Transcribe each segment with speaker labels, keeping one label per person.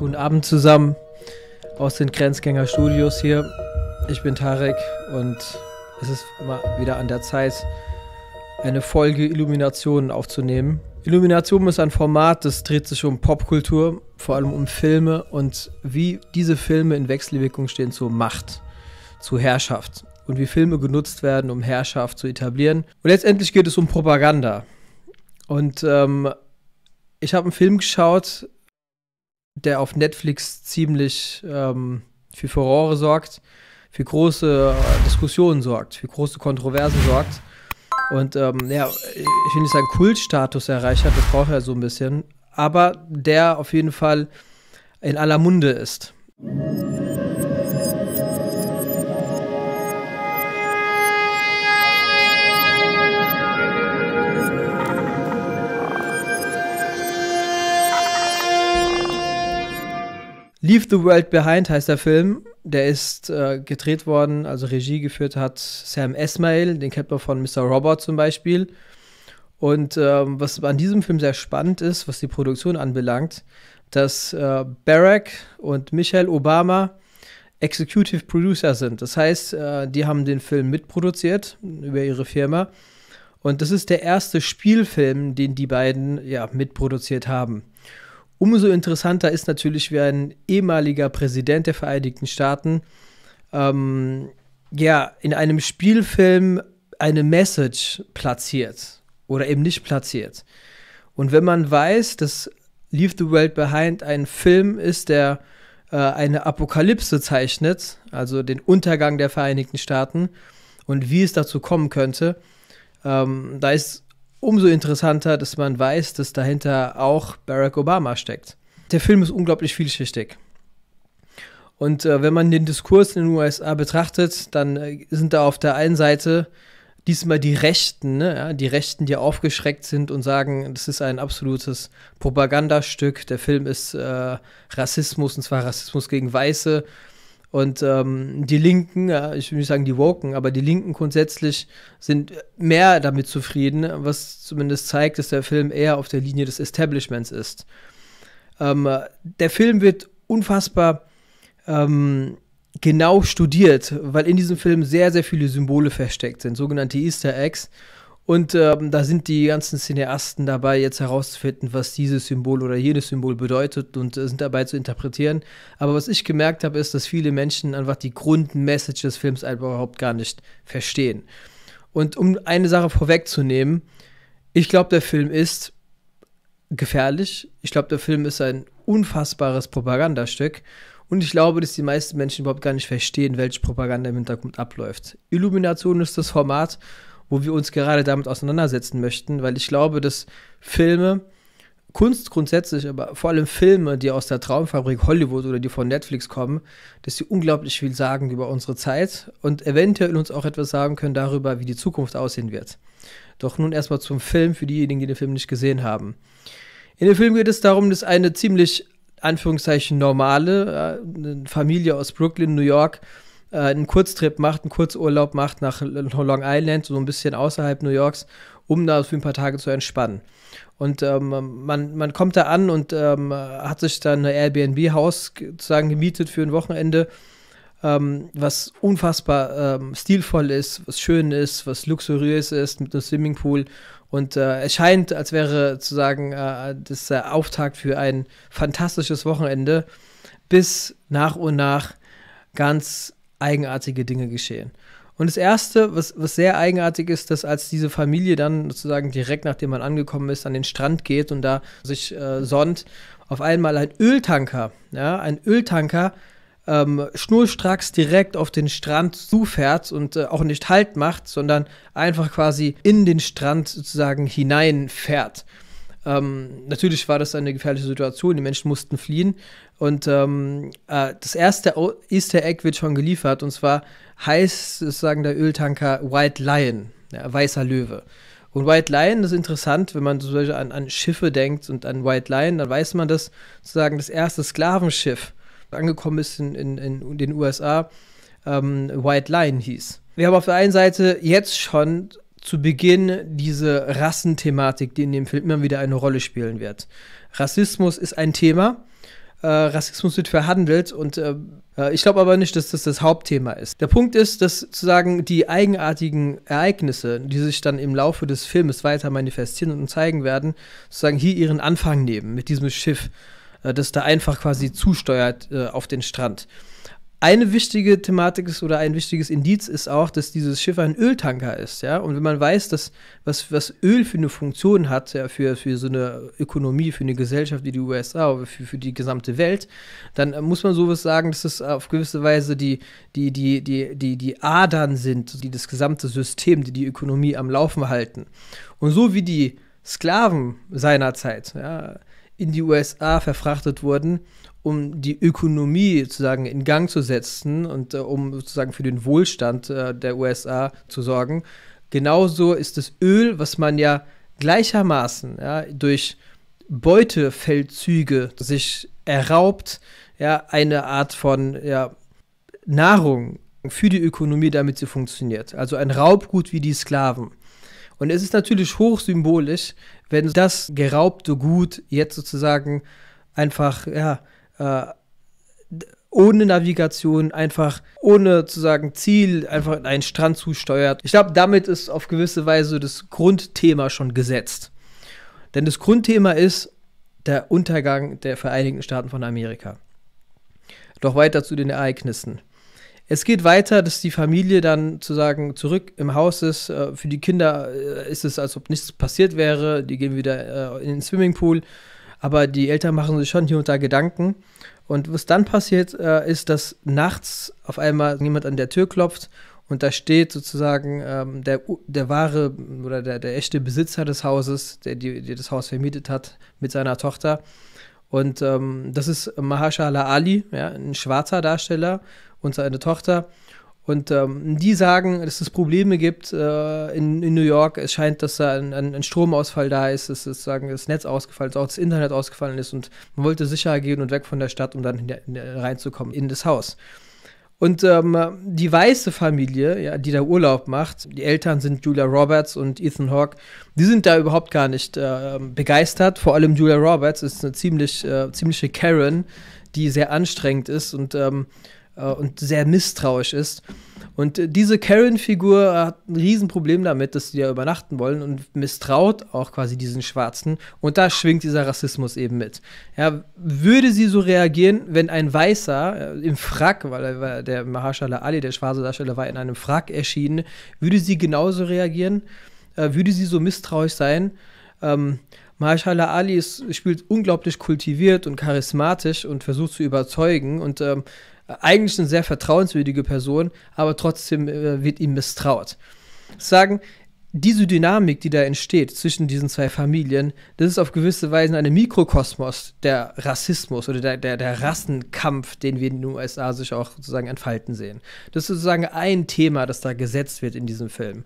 Speaker 1: Guten Abend zusammen aus den Grenzgänger Studios hier. Ich bin Tarek und es ist mal wieder an der Zeit, eine Folge Illuminationen aufzunehmen. Illumination ist ein Format, das dreht sich um Popkultur, vor allem um Filme und wie diese Filme in Wechselwirkung stehen zur Macht, zur Herrschaft und wie Filme genutzt werden, um Herrschaft zu etablieren. Und letztendlich geht es um Propaganda. Und ähm, ich habe einen Film geschaut, der auf Netflix ziemlich ähm, für Furore sorgt, für große äh, Diskussionen sorgt, für große Kontroversen sorgt. Und ähm, ja, ich will nicht sagen, Kultstatus erreicht hat, das braucht er so ein bisschen. Aber der auf jeden Fall in aller Munde ist. Leave the World Behind heißt der Film. Der ist äh, gedreht worden, also Regie geführt hat Sam Esmail, den kennt man von Mr. Robot zum Beispiel. Und ähm, was an diesem Film sehr spannend ist, was die Produktion anbelangt, dass äh, Barack und Michelle Obama Executive Producer sind. Das heißt, äh, die haben den Film mitproduziert über ihre Firma. Und das ist der erste Spielfilm, den die beiden ja mitproduziert haben. Umso interessanter ist natürlich, wie ein ehemaliger Präsident der Vereinigten Staaten ähm, ja in einem Spielfilm eine Message platziert oder eben nicht platziert. Und wenn man weiß, dass Leave the World Behind ein Film ist, der äh, eine Apokalypse zeichnet, also den Untergang der Vereinigten Staaten und wie es dazu kommen könnte, ähm, da ist umso interessanter, dass man weiß, dass dahinter auch Barack Obama steckt. Der Film ist unglaublich vielschichtig. Und äh, wenn man den Diskurs in den USA betrachtet, dann äh, sind da auf der einen Seite diesmal die Rechten, ne? ja, die Rechten, die aufgeschreckt sind und sagen, das ist ein absolutes Propagandastück, der Film ist äh, Rassismus, und zwar Rassismus gegen Weiße und ähm, die Linken, ich will nicht sagen die Woken, aber die Linken grundsätzlich sind mehr damit zufrieden, was zumindest zeigt, dass der Film eher auf der Linie des Establishments ist. Ähm, der Film wird unfassbar ähm, genau studiert, weil in diesem Film sehr, sehr viele Symbole versteckt sind, sogenannte Easter Eggs. Und ähm, da sind die ganzen Cineasten dabei, jetzt herauszufinden, was dieses Symbol oder jenes Symbol bedeutet und äh, sind dabei zu interpretieren. Aber was ich gemerkt habe, ist, dass viele Menschen einfach die Grundmessage des Films einfach überhaupt gar nicht verstehen. Und um eine Sache vorwegzunehmen, ich glaube, der Film ist gefährlich. Ich glaube, der Film ist ein unfassbares Propagandastück. Und ich glaube, dass die meisten Menschen überhaupt gar nicht verstehen, welche Propaganda im Hintergrund abläuft. Illumination ist das Format wo wir uns gerade damit auseinandersetzen möchten, weil ich glaube, dass Filme, Kunst grundsätzlich, aber vor allem Filme, die aus der Traumfabrik Hollywood oder die von Netflix kommen, dass sie unglaublich viel sagen über unsere Zeit und eventuell uns auch etwas sagen können darüber, wie die Zukunft aussehen wird. Doch nun erstmal zum Film für diejenigen, die den Film nicht gesehen haben. In dem Film geht es darum, dass eine ziemlich Anführungszeichen normale Familie aus Brooklyn, New York, äh, einen Kurztrip macht, einen Kurzurlaub macht nach Long Island, so ein bisschen außerhalb New Yorks, um da für ein paar Tage zu entspannen. Und ähm, man, man kommt da an und ähm, hat sich dann ein Airbnb-Haus sozusagen gemietet für ein Wochenende, ähm, was unfassbar ähm, stilvoll ist, was schön ist, was luxuriös ist, mit einem Swimmingpool. Und äh, es scheint, als wäre sozusagen äh, das der Auftakt für ein fantastisches Wochenende, bis nach und nach ganz eigenartige Dinge geschehen. Und das Erste, was, was sehr eigenartig ist, dass als diese Familie dann sozusagen direkt nachdem man angekommen ist, an den Strand geht und da sich äh, sonnt, auf einmal ein Öltanker, ja, ein Öltanker ähm, schnurstracks direkt auf den Strand zufährt und äh, auch nicht Halt macht, sondern einfach quasi in den Strand sozusagen hineinfährt. Ähm, natürlich war das eine gefährliche Situation, die Menschen mussten fliehen. Und ähm, äh, das erste Easter Egg wird schon geliefert, und zwar heißt es, sagen der Öltanker, White Lion, ja, weißer Löwe. Und White Lion das ist interessant, wenn man zum Beispiel an, an Schiffe denkt und an White Lion, dann weiß man, dass sozusagen das erste Sklavenschiff angekommen ist in, in, in den USA, ähm, White Lion hieß. Wir haben auf der einen Seite jetzt schon zu Beginn diese Rassenthematik, die in dem Film immer wieder eine Rolle spielen wird. Rassismus ist ein Thema. Äh, Rassismus wird verhandelt und äh, äh, ich glaube aber nicht, dass das das Hauptthema ist. Der Punkt ist, dass sozusagen die eigenartigen Ereignisse, die sich dann im Laufe des Filmes weiter manifestieren und zeigen werden, sozusagen hier ihren Anfang nehmen mit diesem Schiff, äh, das da einfach quasi zusteuert äh, auf den Strand eine wichtige Thematik ist oder ein wichtiges Indiz ist auch, dass dieses Schiff ein Öltanker ist, ja. Und wenn man weiß, dass was, was Öl für eine Funktion hat, ja, für, für so eine Ökonomie, für eine Gesellschaft wie die USA oder für, für die gesamte Welt, dann muss man sowas sagen, dass es auf gewisse Weise die, die, die, die, die, die Adern sind, die das gesamte System, die die Ökonomie am Laufen halten. Und so wie die Sklaven seinerzeit, ja, in die USA verfrachtet wurden, um die Ökonomie sozusagen in Gang zu setzen und äh, um sozusagen für den Wohlstand äh, der USA zu sorgen. Genauso ist das Öl, was man ja gleichermaßen ja, durch Beutefeldzüge sich erraubt, ja, eine Art von ja, Nahrung für die Ökonomie, damit sie funktioniert. Also ein Raubgut wie die Sklaven. Und es ist natürlich hochsymbolisch, wenn das geraubte Gut jetzt sozusagen einfach ja, äh, ohne Navigation, einfach ohne zu sagen Ziel, einfach in einen Strand zusteuert. Ich glaube, damit ist auf gewisse Weise das Grundthema schon gesetzt. Denn das Grundthema ist der Untergang der Vereinigten Staaten von Amerika. Doch weiter zu den Ereignissen. Es geht weiter, dass die Familie dann zu sagen zurück im Haus ist. Äh, für die Kinder äh, ist es, als ob nichts passiert wäre. Die gehen wieder äh, in den Swimmingpool aber die Eltern machen sich schon hier und da Gedanken. Und was dann passiert, äh, ist, dass nachts auf einmal jemand an der Tür klopft und da steht sozusagen ähm, der, der wahre oder der, der echte Besitzer des Hauses, der, die, der das Haus vermietet hat, mit seiner Tochter. Und ähm, das ist Mahershala Ali, ja, ein schwarzer Darsteller und seine Tochter. Und ähm, die sagen, dass es Probleme gibt äh, in, in, New York. Es scheint, dass da ein, ein, ein Stromausfall da ist, dass das, das Netz ausgefallen ist, auch das Internet ausgefallen ist und man wollte sicher gehen und weg von der Stadt, um dann reinzukommen in das Haus. Und ähm, die weiße Familie, ja, die da Urlaub macht, die Eltern sind Julia Roberts und Ethan Hawke, die sind da überhaupt gar nicht äh, begeistert. Vor allem Julia Roberts ist eine ziemlich, äh, ziemliche Karen, die sehr anstrengend ist und ähm, äh, und sehr misstrauisch ist. Und äh, diese Karen-Figur hat ein Riesenproblem damit, dass die ja übernachten wollen und misstraut auch quasi diesen Schwarzen. Und da schwingt dieser Rassismus eben mit. Ja, würde sie so reagieren, wenn ein Weißer äh, im Frack, weil der Mahershala Ali, der schwarze Darsteller, war in einem Frack erschienen, würde sie genauso reagieren? Würde sie so misstrauisch sein? Ähm, Mahershala Ali ist, spielt unglaublich kultiviert und charismatisch und versucht zu überzeugen. Und ähm, eigentlich eine sehr vertrauenswürdige Person, aber trotzdem äh, wird ihm misstraut. Sagen, diese Dynamik, die da entsteht zwischen diesen zwei Familien, das ist auf gewisse Weise eine Mikrokosmos der Rassismus oder der, der, der Rassenkampf, den wir in den USA sich auch sozusagen entfalten sehen. Das ist sozusagen ein Thema, das da gesetzt wird in diesem Film.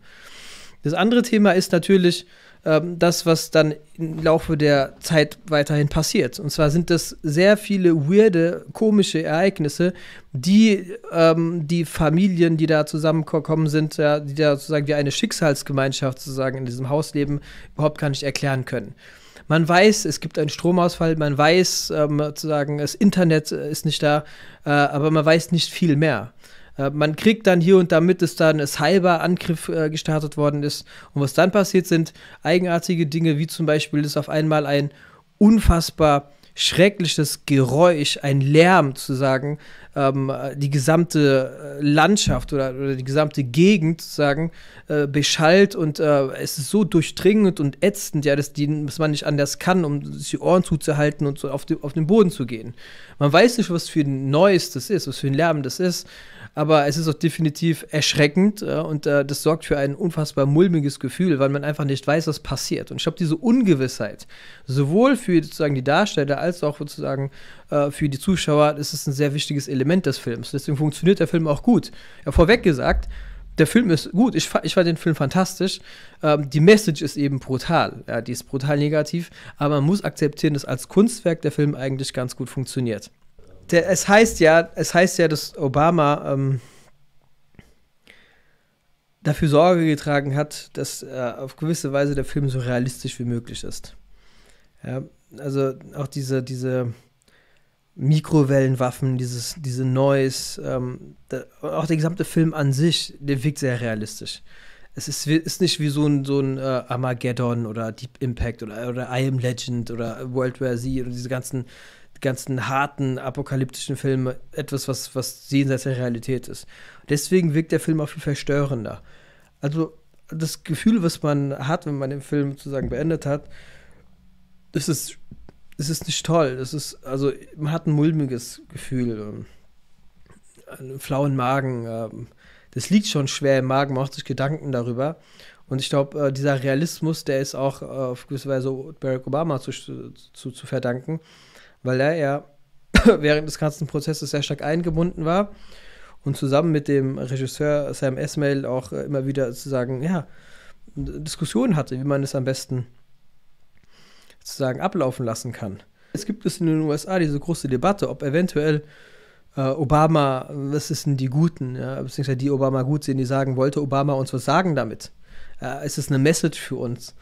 Speaker 1: Das andere Thema ist natürlich ähm, das, was dann im Laufe der Zeit weiterhin passiert. Und zwar sind das sehr viele weirde, komische Ereignisse, die ähm, die Familien, die da zusammengekommen sind, ja, die da sozusagen wie eine Schicksalsgemeinschaft sozusagen in diesem Haus leben, überhaupt gar nicht erklären können. Man weiß, es gibt einen Stromausfall, man weiß ähm, sozusagen, das Internet äh, ist nicht da, äh, aber man weiß nicht viel mehr. Äh, man kriegt dann hier und da mit, dass dann ein halber angriff äh, gestartet worden ist. Und was dann passiert, sind eigenartige Dinge, wie zum Beispiel, dass auf einmal ein unfassbar schreckliches Geräusch, ein Lärm zu sagen, ähm, die gesamte äh, Landschaft oder, oder, die gesamte Gegend sagen, äh, beschallt und äh, es ist so durchdringend und ätzend, ja, dass, die, dass man nicht anders kann, um sich die Ohren zuzuhalten und so auf, die, auf den Boden zu gehen. Man weiß nicht, was für ein Neues das ist, was für ein Lärm das ist aber es ist auch definitiv erschreckend äh, und äh, das sorgt für ein unfassbar mulmiges Gefühl, weil man einfach nicht weiß, was passiert. Und ich glaube, diese Ungewissheit, sowohl für sozusagen die Darsteller als auch sozusagen äh, für die Zuschauer, ist es ein sehr wichtiges Element des Films. Deswegen funktioniert der Film auch gut. Ja, vorweg gesagt, der Film ist gut, ich, ich fand den Film fantastisch. Ähm, die Message ist eben brutal. Ja, die ist brutal negativ, aber man muss akzeptieren, dass als Kunstwerk der Film eigentlich ganz gut funktioniert der, es heißt ja, es heißt ja, dass Obama ähm, dafür Sorge getragen hat, dass äh, auf gewisse Weise der Film so realistisch wie möglich ist. Ja, also auch diese, diese Mikrowellenwaffen, dieses, diese Noise, ähm, da, auch der gesamte Film an sich, der wirkt sehr realistisch. Es ist, ist nicht wie so ein, so ein äh, Armageddon oder Deep Impact oder, oder I Am Legend oder World War Z oder diese ganzen ganzen harten apokalyptischen Filme etwas, was, was jenseits der Realität ist. Deswegen wirkt der Film auch viel verstörender. Also das Gefühl, was man hat, wenn man den Film sozusagen beendet hat, ist es, ist nicht toll. Das ist, also man hat ein mulmiges Gefühl, einen flauen Magen. Ähm, das liegt schon schwer im Magen, man macht sich Gedanken darüber. Und ich glaube, äh, dieser Realismus, der ist auch äh, auf gewisse Weise Barack Obama zu, zu, zu verdanken, weil er ja während des ganzen Prozesses sehr stark eingebunden war und zusammen mit dem Regisseur Sam Esmail auch äh, immer wieder sozusagen, ja, Diskussionen hatte, wie man es am besten sozusagen ablaufen lassen kann. Es gibt es in den USA diese große Debatte, ob eventuell äh, Obama, was ist denn die Guten, ja, beziehungsweise die Obama gut sehen, die sagen, wollte Obama uns was sagen damit? Äh, ist es eine Message für uns?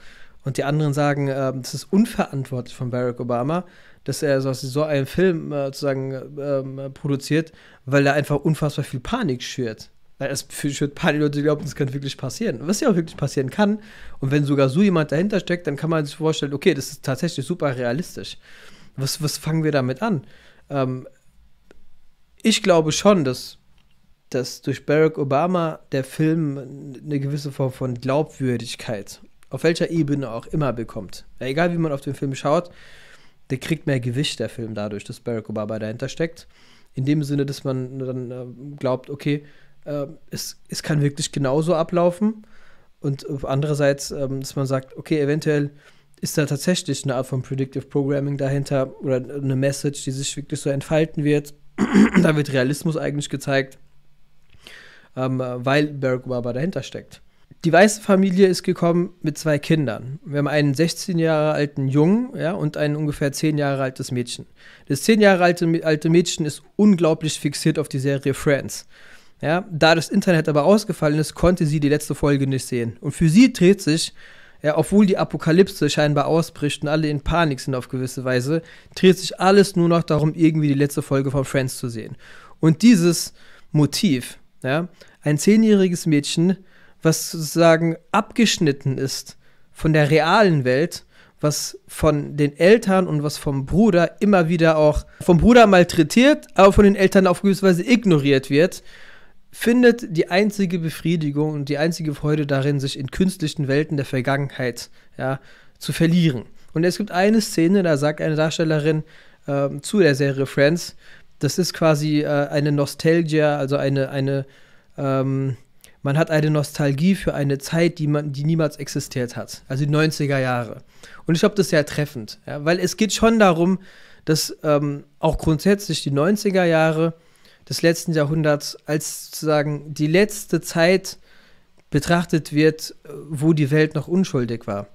Speaker 1: Und die anderen sagen, äh, das ist unverantwortlich von Barack Obama, dass er so, so einen Film äh, sozusagen ähm, produziert, weil er einfach unfassbar viel Panik schürt. Weil es schürt Panik, Leute glauben, das kann wirklich passieren. Was ja auch wirklich passieren kann. Und wenn sogar so jemand dahinter steckt, dann kann man sich vorstellen, okay, das ist tatsächlich super realistisch. Was, was fangen wir damit an? Ähm, ich glaube schon, dass, dass durch Barack Obama der Film eine gewisse Form von Glaubwürdigkeit, auf welcher Ebene auch immer, bekommt. Ja, egal wie man auf den Film schaut, der kriegt mehr Gewicht, der Film, dadurch, dass Barack Obama dahinter steckt. In dem Sinne, dass man dann äh, glaubt, okay, äh, es, es kann wirklich genauso ablaufen. Und andererseits, äh, dass man sagt, okay, eventuell ist da tatsächlich eine Art von Predictive Programming dahinter oder eine Message, die sich wirklich so entfalten wird. da wird Realismus eigentlich gezeigt, ähm, äh, weil Barack Obama dahinter steckt die weiße Familie ist gekommen mit zwei Kindern. Wir haben einen 16 Jahre alten Jungen ja, und ein ungefähr 10 Jahre altes Mädchen. Das 10 Jahre alte, alte Mädchen ist unglaublich fixiert auf die Serie Friends. Ja, da das Internet aber ausgefallen ist, konnte sie die letzte Folge nicht sehen. Und für sie dreht sich, ja, obwohl die Apokalypse scheinbar ausbricht und alle in Panik sind auf gewisse Weise, dreht sich alles nur noch darum, irgendwie die letzte Folge von Friends zu sehen. Und dieses Motiv, ja, ein 10-jähriges Mädchen, was sozusagen abgeschnitten ist von der realen Welt, was von den Eltern und was vom Bruder immer wieder auch vom Bruder malträtiert, aber von den Eltern auf gewisse Weise ignoriert wird, findet die einzige Befriedigung und die einzige Freude darin, sich in künstlichen Welten der Vergangenheit ja, zu verlieren. Und es gibt eine Szene, da sagt eine Darstellerin äh, zu der Serie Friends, das ist quasi äh, eine Nostalgia, also eine, eine ähm, man hat eine Nostalgie für eine Zeit, die, man, die niemals existiert hat. Also die 90er Jahre. Und ich glaube, das ist sehr treffend. Ja? Weil es geht schon darum, dass ähm, auch grundsätzlich die 90er Jahre des letzten Jahrhunderts als sozusagen die letzte Zeit betrachtet wird, äh, wo die Welt noch unschuldig war.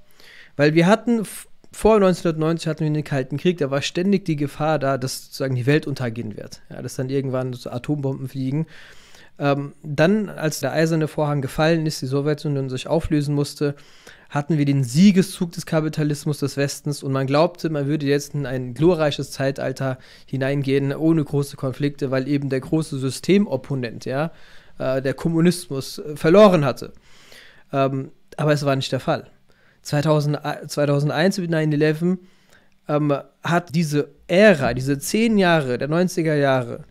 Speaker 1: Weil wir hatten, vor 1990 hatten wir den Kalten Krieg, da war ständig die Gefahr da, dass sozusagen die Welt untergehen wird. Ja, dass dann irgendwann so Atombomben fliegen. Ähm, dann, als der eiserne Vorhang gefallen ist, die Sowjetunion sich auflösen musste, hatten wir den Siegeszug des Kapitalismus des Westens und man glaubte, man würde jetzt in ein glorreiches Zeitalter hineingehen, ohne große Konflikte, weil eben der große Systemopponent, ja, äh, der Kommunismus, äh, verloren hatte. Ähm, aber es war nicht der Fall. 2000, 2001 äh, mit 9-11 ähm, hat diese Ära, diese zehn Jahre der 90er Jahre,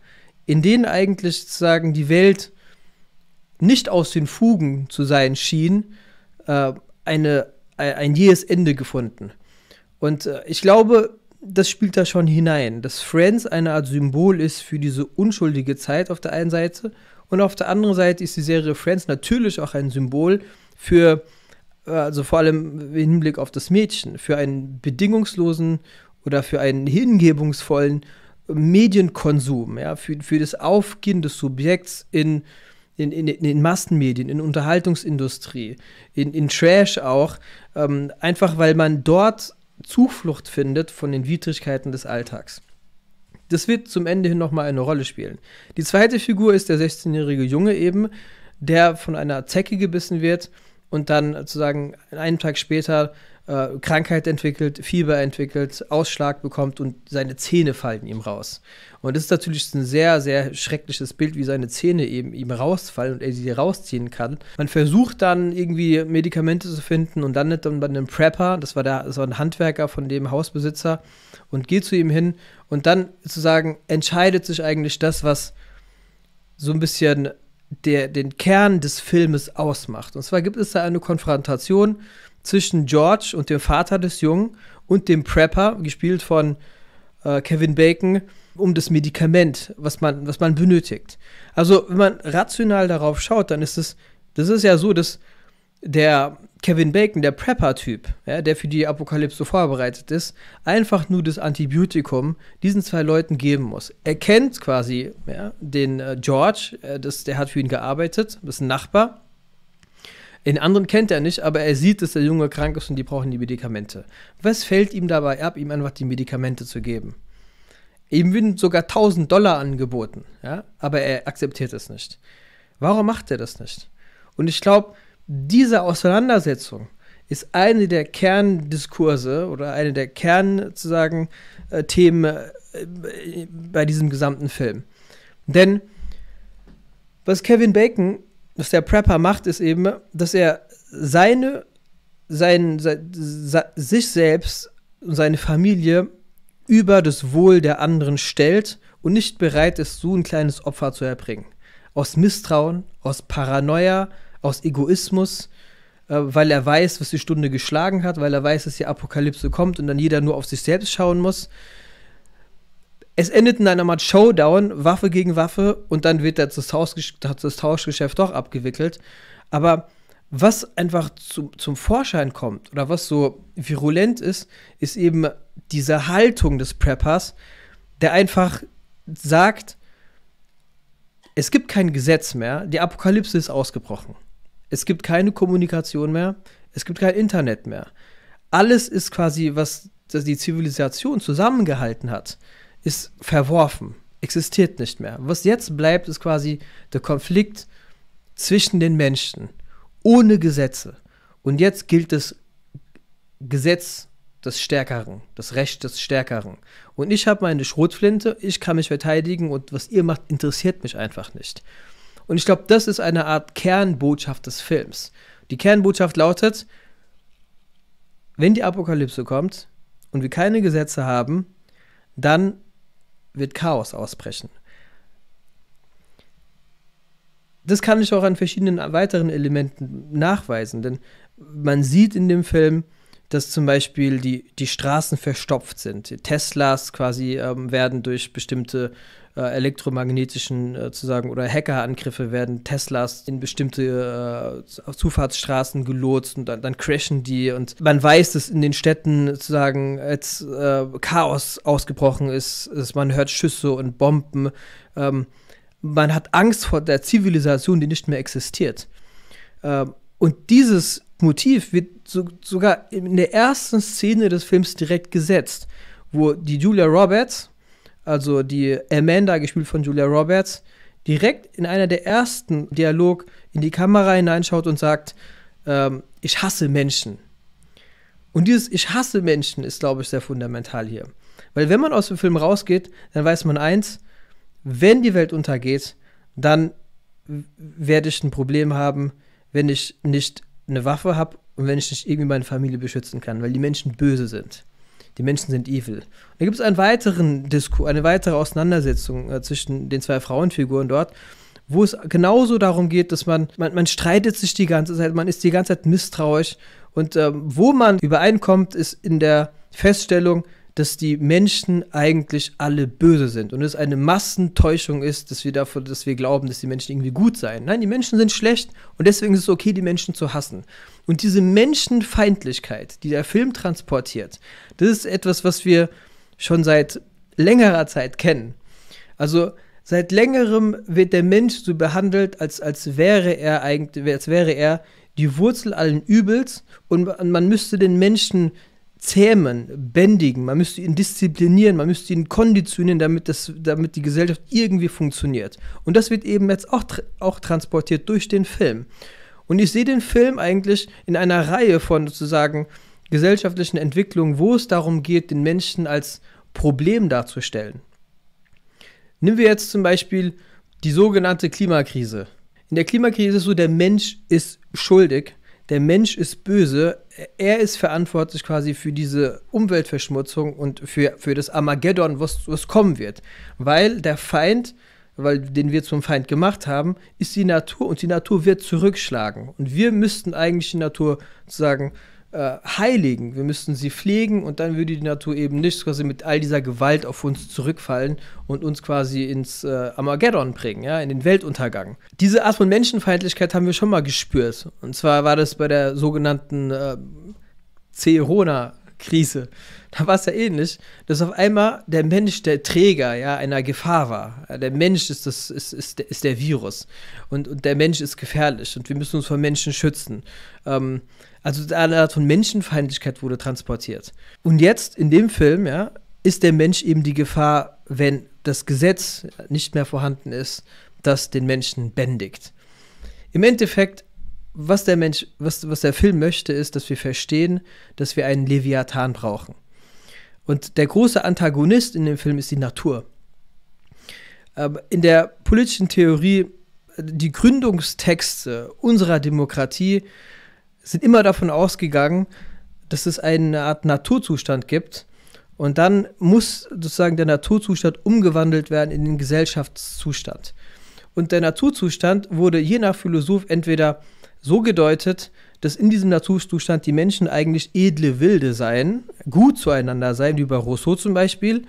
Speaker 1: in denen eigentlich sozusagen die Welt nicht aus den Fugen zu sein schien, äh, eine, ein jähes Ende gefunden. Und äh, ich glaube, das spielt da schon hinein, dass Friends eine Art Symbol ist für diese unschuldige Zeit auf der einen Seite und auf der anderen Seite ist die Serie Friends natürlich auch ein Symbol für, äh, also vor allem im Hinblick auf das Mädchen, für einen bedingungslosen oder für einen hingebungsvollen Medienkonsum, ja, für, für das Aufgehen des Subjekts in, in, in, in Massenmedien, in Unterhaltungsindustrie, in, in Trash auch, ähm, einfach weil man dort Zuflucht findet von den Widrigkeiten des Alltags. Das wird zum Ende hin nochmal eine Rolle spielen. Die zweite Figur ist der 16-jährige Junge eben, der von einer Zecke gebissen wird und dann sozusagen einen Tag später äh, Krankheit entwickelt, Fieber entwickelt, Ausschlag bekommt und seine Zähne fallen ihm raus. Und das ist natürlich ein sehr, sehr schreckliches Bild, wie seine Zähne eben ihm rausfallen und er sie rausziehen kann. Man versucht dann irgendwie Medikamente zu finden und landet dann bei einem Prepper, das war, der, das war ein Handwerker von dem Hausbesitzer, und geht zu ihm hin und dann sozusagen entscheidet sich eigentlich das, was so ein bisschen der, den Kern des Filmes ausmacht. Und zwar gibt es da eine Konfrontation zwischen George und dem Vater des Jungen und dem Prepper, gespielt von äh, Kevin Bacon, um das Medikament, was man, was man benötigt. Also, wenn man rational darauf schaut, dann ist es, das ist ja so, dass der Kevin Bacon, der Prepper-Typ, ja, der für die Apokalypse vorbereitet ist, einfach nur das Antibiotikum diesen zwei Leuten geben muss. Er kennt quasi ja, den äh, George, äh, das, der hat für ihn gearbeitet, das ist ein Nachbar. Den anderen kennt er nicht, aber er sieht, dass der Junge krank ist und die brauchen die Medikamente. Was fällt ihm dabei ab, ihm einfach die Medikamente zu geben? Ihm werden sogar 1000 Dollar angeboten, ja? aber er akzeptiert es nicht. Warum macht er das nicht? Und ich glaube, diese Auseinandersetzung ist eine der Kerndiskurse oder eine der Kernthemen äh, äh, bei diesem gesamten Film. Denn was Kevin Bacon was der Prepper macht, ist eben, dass er seine, sein, sein sich selbst und seine Familie über das Wohl der anderen stellt und nicht bereit ist, so ein kleines Opfer zu erbringen. Aus Misstrauen, aus Paranoia, aus Egoismus, äh, weil er weiß, was die Stunde geschlagen hat, weil er weiß, dass die Apokalypse kommt und dann jeder nur auf sich selbst schauen muss. Es endet in einer Art Showdown, Waffe gegen Waffe, und dann wird das, Tausch, das Tauschgeschäft doch abgewickelt. Aber was einfach zu, zum Vorschein kommt oder was so virulent ist, ist eben diese Haltung des Preppers, der einfach sagt, es gibt kein Gesetz mehr, die Apokalypse ist ausgebrochen. Es gibt keine Kommunikation mehr, es gibt kein Internet mehr. Alles ist quasi, was die Zivilisation zusammengehalten hat, ist verworfen, existiert nicht mehr. Was jetzt bleibt, ist quasi der Konflikt zwischen den Menschen, ohne Gesetze. Und jetzt gilt das Gesetz des Stärkeren, das Recht des Stärkeren. Und ich habe meine Schrotflinte, ich kann mich verteidigen und was ihr macht, interessiert mich einfach nicht. Und ich glaube, das ist eine Art Kernbotschaft des Films. Die Kernbotschaft lautet, wenn die Apokalypse kommt und wir keine Gesetze haben, dann wird Chaos ausbrechen. Das kann ich auch an verschiedenen weiteren Elementen nachweisen, denn man sieht in dem Film, dass zum Beispiel die, die Straßen verstopft sind. Teslas quasi ähm, werden durch bestimmte äh, elektromagnetischen äh, zu sagen oder Hackerangriffe werden Teslas in bestimmte äh, Zufahrtsstraßen gelotst und dann, dann crashen die und man weiß, dass in den Städten sozusagen als Chaos ausgebrochen ist, dass man hört Schüsse und Bomben. Ähm, man hat Angst vor der Zivilisation, die nicht mehr existiert. Ähm, und dieses Motiv wird so, sogar in der ersten Szene des Films direkt gesetzt, wo die Julia Roberts also die Amanda, gespielt von Julia Roberts, direkt in einer der ersten Dialog in die Kamera hineinschaut und sagt, ähm, ich hasse Menschen. Und dieses Ich hasse Menschen ist, glaube ich, sehr fundamental hier. Weil wenn man aus dem Film rausgeht, dann weiß man eins, wenn die Welt untergeht, dann werde ich ein Problem haben, wenn ich nicht eine Waffe habe und wenn ich nicht irgendwie meine Familie beschützen kann, weil die Menschen böse sind die Menschen sind evil. da gibt es einen weiteren Disku, eine weitere Auseinandersetzung äh, zwischen den zwei Frauenfiguren dort, wo es genauso darum geht, dass man, man, man streitet sich die ganze Zeit, man ist die ganze Zeit misstrauisch. Und ähm, wo man übereinkommt, ist in der Feststellung, dass die Menschen eigentlich alle böse sind und es eine Massentäuschung ist, dass wir davon, dass wir glauben, dass die Menschen irgendwie gut seien. Nein, die Menschen sind schlecht und deswegen ist es okay, die Menschen zu hassen. Und diese Menschenfeindlichkeit, die der Film transportiert, das ist etwas, was wir schon seit längerer Zeit kennen. Also seit längerem wird der Mensch so behandelt, als, als wäre er eigentlich, als wäre er die Wurzel allen Übels und man müsste den Menschen zähmen, bändigen, man müsste ihn disziplinieren, man müsste ihn konditionieren, damit, das, damit die Gesellschaft irgendwie funktioniert. Und das wird eben jetzt auch, auch transportiert durch den Film. Und ich sehe den Film eigentlich in einer Reihe von sozusagen gesellschaftlichen Entwicklungen, wo es darum geht, den Menschen als Problem darzustellen. Nehmen wir jetzt zum Beispiel die sogenannte Klimakrise. In der Klimakrise ist es so, der Mensch ist schuldig der Mensch ist böse, er ist verantwortlich quasi für diese Umweltverschmutzung und für, für das Armageddon, was, was kommen wird. Weil der Feind, weil den wir zum Feind gemacht haben, ist die Natur und die Natur wird zurückschlagen. Und wir müssten eigentlich die Natur sozusagen äh, äh, heiligen, wir müssten sie pflegen und dann würde die Natur eben nicht quasi mit all dieser Gewalt auf uns zurückfallen und uns quasi ins äh, Armageddon bringen, ja, in den Weltuntergang. Diese Art von Menschenfeindlichkeit haben wir schon mal gespürt. Und zwar war das bei der sogenannten äh, Corona-Krise da war es ja ähnlich, dass auf einmal der Mensch der Träger ja, einer Gefahr war. Der Mensch ist, das, ist, ist, ist der Virus und, und der Mensch ist gefährlich und wir müssen uns vor Menschen schützen. Ähm, also eine Art von Menschenfeindlichkeit wurde transportiert. Und jetzt in dem Film ja, ist der Mensch eben die Gefahr, wenn das Gesetz nicht mehr vorhanden ist, das den Menschen bändigt. Im Endeffekt was der Mensch, was, was der Film möchte, ist, dass wir verstehen, dass wir einen Leviathan brauchen. Und der große Antagonist in dem Film ist die Natur. Ähm, in der politischen Theorie, die Gründungstexte unserer Demokratie sind immer davon ausgegangen, dass es eine Art Naturzustand gibt. Und dann muss sozusagen der Naturzustand umgewandelt werden in den Gesellschaftszustand. Und der Naturzustand wurde je nach Philosoph entweder so gedeutet, dass in diesem Naturzustand die Menschen eigentlich edle Wilde seien, gut zueinander seien, wie bei Rousseau zum Beispiel,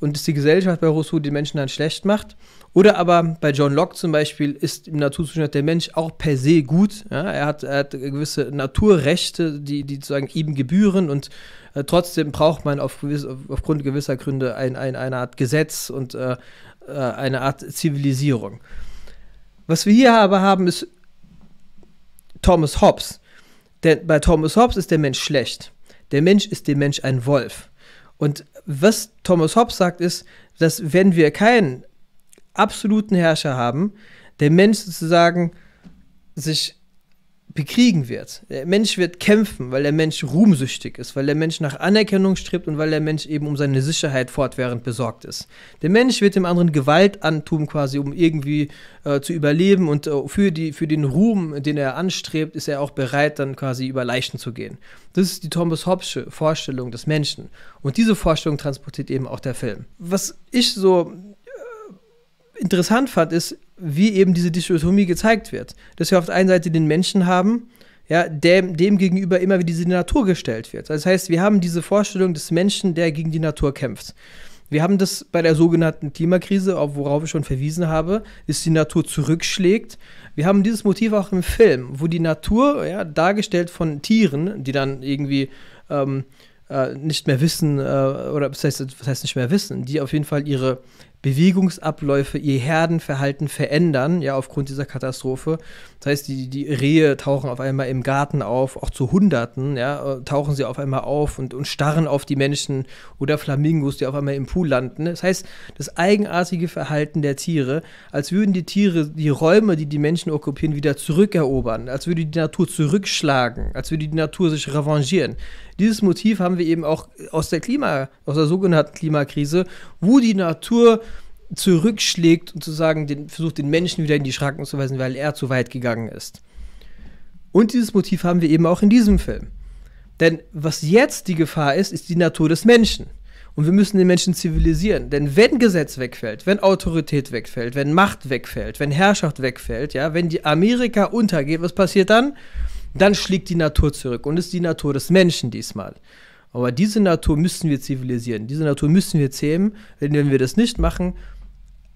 Speaker 1: und dass die Gesellschaft bei Rousseau die Menschen dann schlecht macht. Oder aber bei John Locke zum Beispiel ist im Naturzustand der Mensch auch per se gut. Ja? Er, hat, er, hat, gewisse Naturrechte, die, die sozusagen ihm gebühren und äh, trotzdem braucht man auf gewiss, aufgrund gewisser Gründe ein, ein, eine Art Gesetz und äh, äh eine Art Zivilisierung. Was wir hier aber haben, ist Thomas Hobbes, denn bei Thomas Hobbes ist der Mensch schlecht. Der Mensch ist dem Mensch ein Wolf. Und was Thomas Hobbes sagt, ist, dass wenn wir keinen absoluten Herrscher haben, der Mensch sozusagen sich bekriegen wird. Der Mensch wird kämpfen, weil der Mensch ruhmsüchtig ist, weil der Mensch nach Anerkennung strebt und weil der Mensch eben um seine Sicherheit fortwährend besorgt ist. Der Mensch wird dem anderen Gewalt antun, quasi, um irgendwie äh, zu überleben und äh, für, die, für den Ruhm, den er anstrebt, ist er auch bereit, dann quasi über Leichen zu gehen. Das ist die Thomas Hobbesche Vorstellung des Menschen. Und diese Vorstellung transportiert eben auch der Film. Was ich so interessant fand, ist, wie eben diese Dichotomie gezeigt wird. Dass wir auf der einen Seite den Menschen haben, ja, dem, dem gegenüber immer wieder diese Natur gestellt wird. Das heißt, wir haben diese Vorstellung des Menschen, der gegen die Natur kämpft. Wir haben das bei der sogenannten Klimakrise, worauf ich schon verwiesen habe, ist die Natur zurückschlägt. Wir haben dieses Motiv auch im Film, wo die Natur, ja, dargestellt von Tieren, die dann irgendwie ähm, äh, nicht mehr wissen, äh, oder was heißt, was heißt nicht mehr wissen, die auf jeden Fall ihre Bewegungsabläufe, ihr Herdenverhalten verändern, ja, aufgrund dieser Katastrophe. Das heißt, die, die Rehe tauchen auf einmal im Garten auf, auch zu Hunderten, ja, äh, tauchen sie auf einmal auf und, und starren auf die Menschen oder Flamingos, die auf einmal im Pool landen. Das heißt, das eigenartige Verhalten der Tiere, als würden die Tiere die Räume, die die Menschen okkupieren, wieder zurückerobern, als würde die Natur zurückschlagen, als würde die Natur sich revanchieren. Dieses Motiv haben wir eben auch aus der Klima, aus der sogenannten Klimakrise, wo die Natur zurückschlägt und zu sagen, den, versucht den Menschen wieder in die Schranken zu weisen, weil er zu weit gegangen ist. Und dieses Motiv haben wir eben auch in diesem Film. Denn was jetzt die Gefahr ist, ist die Natur des Menschen. Und wir müssen den Menschen zivilisieren. Denn wenn Gesetz wegfällt, wenn Autorität wegfällt, wenn Macht wegfällt, wenn Herrschaft wegfällt, ja, wenn die Amerika untergeht, was passiert dann? Dann schlägt die Natur zurück und ist die Natur des Menschen diesmal. Aber diese Natur müssen wir zivilisieren, diese Natur müssen wir zähmen, denn wenn wir das nicht machen,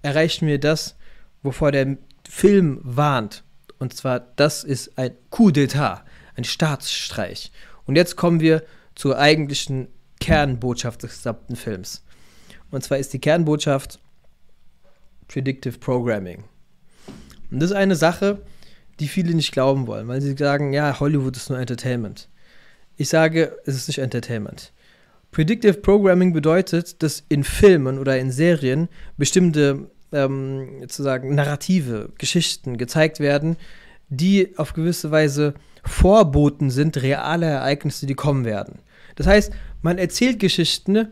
Speaker 1: erreichen wir das, wovor der Film warnt. Und zwar, das ist ein Coup d'État, ein Staatsstreich. Und jetzt kommen wir zur eigentlichen Kernbotschaft des gesamten Films. Und zwar ist die Kernbotschaft Predictive Programming. Und das ist eine Sache, die viele nicht glauben wollen, weil sie sagen, ja, Hollywood ist nur Entertainment. Ich sage, es ist nicht Entertainment. Predictive Programming bedeutet, dass in Filmen oder in Serien bestimmte ähm, sozusagen Narrative, Geschichten gezeigt werden, die auf gewisse Weise Vorboten sind realer Ereignisse, die kommen werden. Das heißt, man erzählt Geschichten,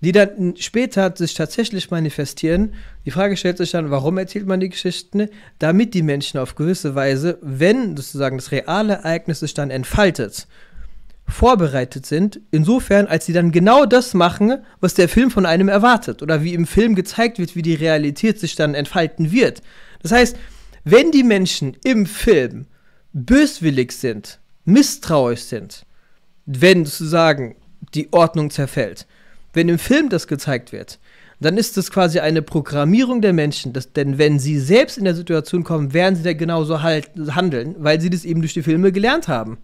Speaker 1: die dann später sich tatsächlich manifestieren. Die Frage stellt sich dann, warum erzählt man die Geschichten? Damit die Menschen auf gewisse Weise, wenn sozusagen das reale Ereignis sich dann entfaltet, vorbereitet sind, insofern, als sie dann genau das machen, was der Film von einem erwartet oder wie im Film gezeigt wird, wie die Realität sich dann entfalten wird. Das heißt, wenn die Menschen im Film böswillig sind, misstrauisch sind, wenn sozusagen die Ordnung zerfällt, wenn im Film das gezeigt wird, dann ist das quasi eine Programmierung der Menschen. Dass, denn wenn sie selbst in der Situation kommen, werden sie da genauso halt, handeln, weil sie das eben durch die Filme gelernt haben.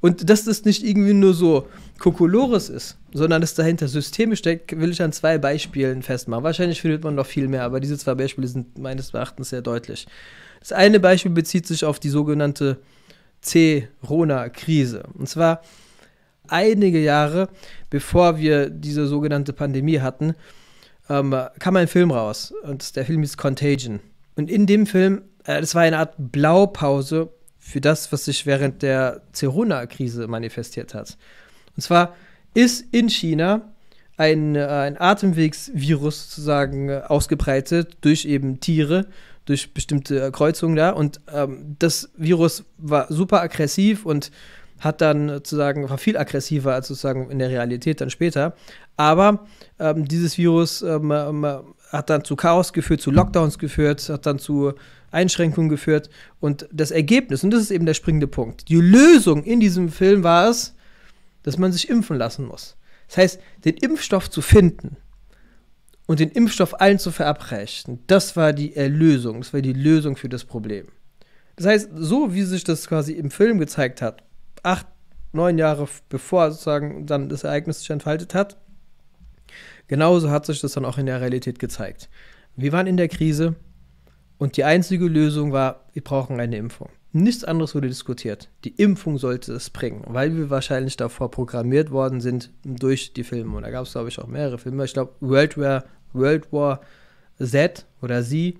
Speaker 1: Und dass das nicht irgendwie nur so Kokolores ist, sondern dass dahinter Systeme steckt, will ich an zwei Beispielen festmachen. Wahrscheinlich findet man noch viel mehr, aber diese zwei Beispiele sind meines Erachtens sehr deutlich. Das eine Beispiel bezieht sich auf die sogenannte C-Rona-Krise. Und zwar einige Jahre, bevor wir diese sogenannte Pandemie hatten, ähm, kam ein Film raus. Und der Film ist Contagion. Und in dem Film, äh, das war eine Art Blaupause für das, was sich während der Corona-Krise manifestiert hat. Und zwar ist in China ein, äh, ein Atemwegsvirus sozusagen äh, ausgebreitet durch eben Tiere, durch bestimmte äh, Kreuzungen da. Und ähm, das Virus war super aggressiv und hat dann sozusagen, war viel aggressiver als sozusagen in der Realität dann später. Aber ähm, dieses Virus ähm, ähm hat dann zu Chaos geführt, zu Lockdowns geführt, hat dann zu Einschränkungen geführt. Und das Ergebnis, und das ist eben der springende Punkt, die Lösung in diesem Film war es, dass man sich impfen lassen muss. Das heißt, den Impfstoff zu finden und den Impfstoff allen zu verabreichen, das war die Erlösung, das war die Lösung für das Problem. Das heißt, so wie sich das quasi im Film gezeigt hat, acht, neun Jahre bevor sozusagen dann das Ereignis sich entfaltet hat, genauso hat sich das dann auch in der Realität gezeigt. Wir waren in der Krise, und die einzige Lösung war, wir brauchen eine Impfung. Nichts anderes wurde diskutiert. Die Impfung sollte es bringen, weil wir wahrscheinlich davor programmiert worden sind durch die Filme. Und da gab es, glaube ich, auch mehrere Filme. Ich glaube, World War, World War Z oder Sie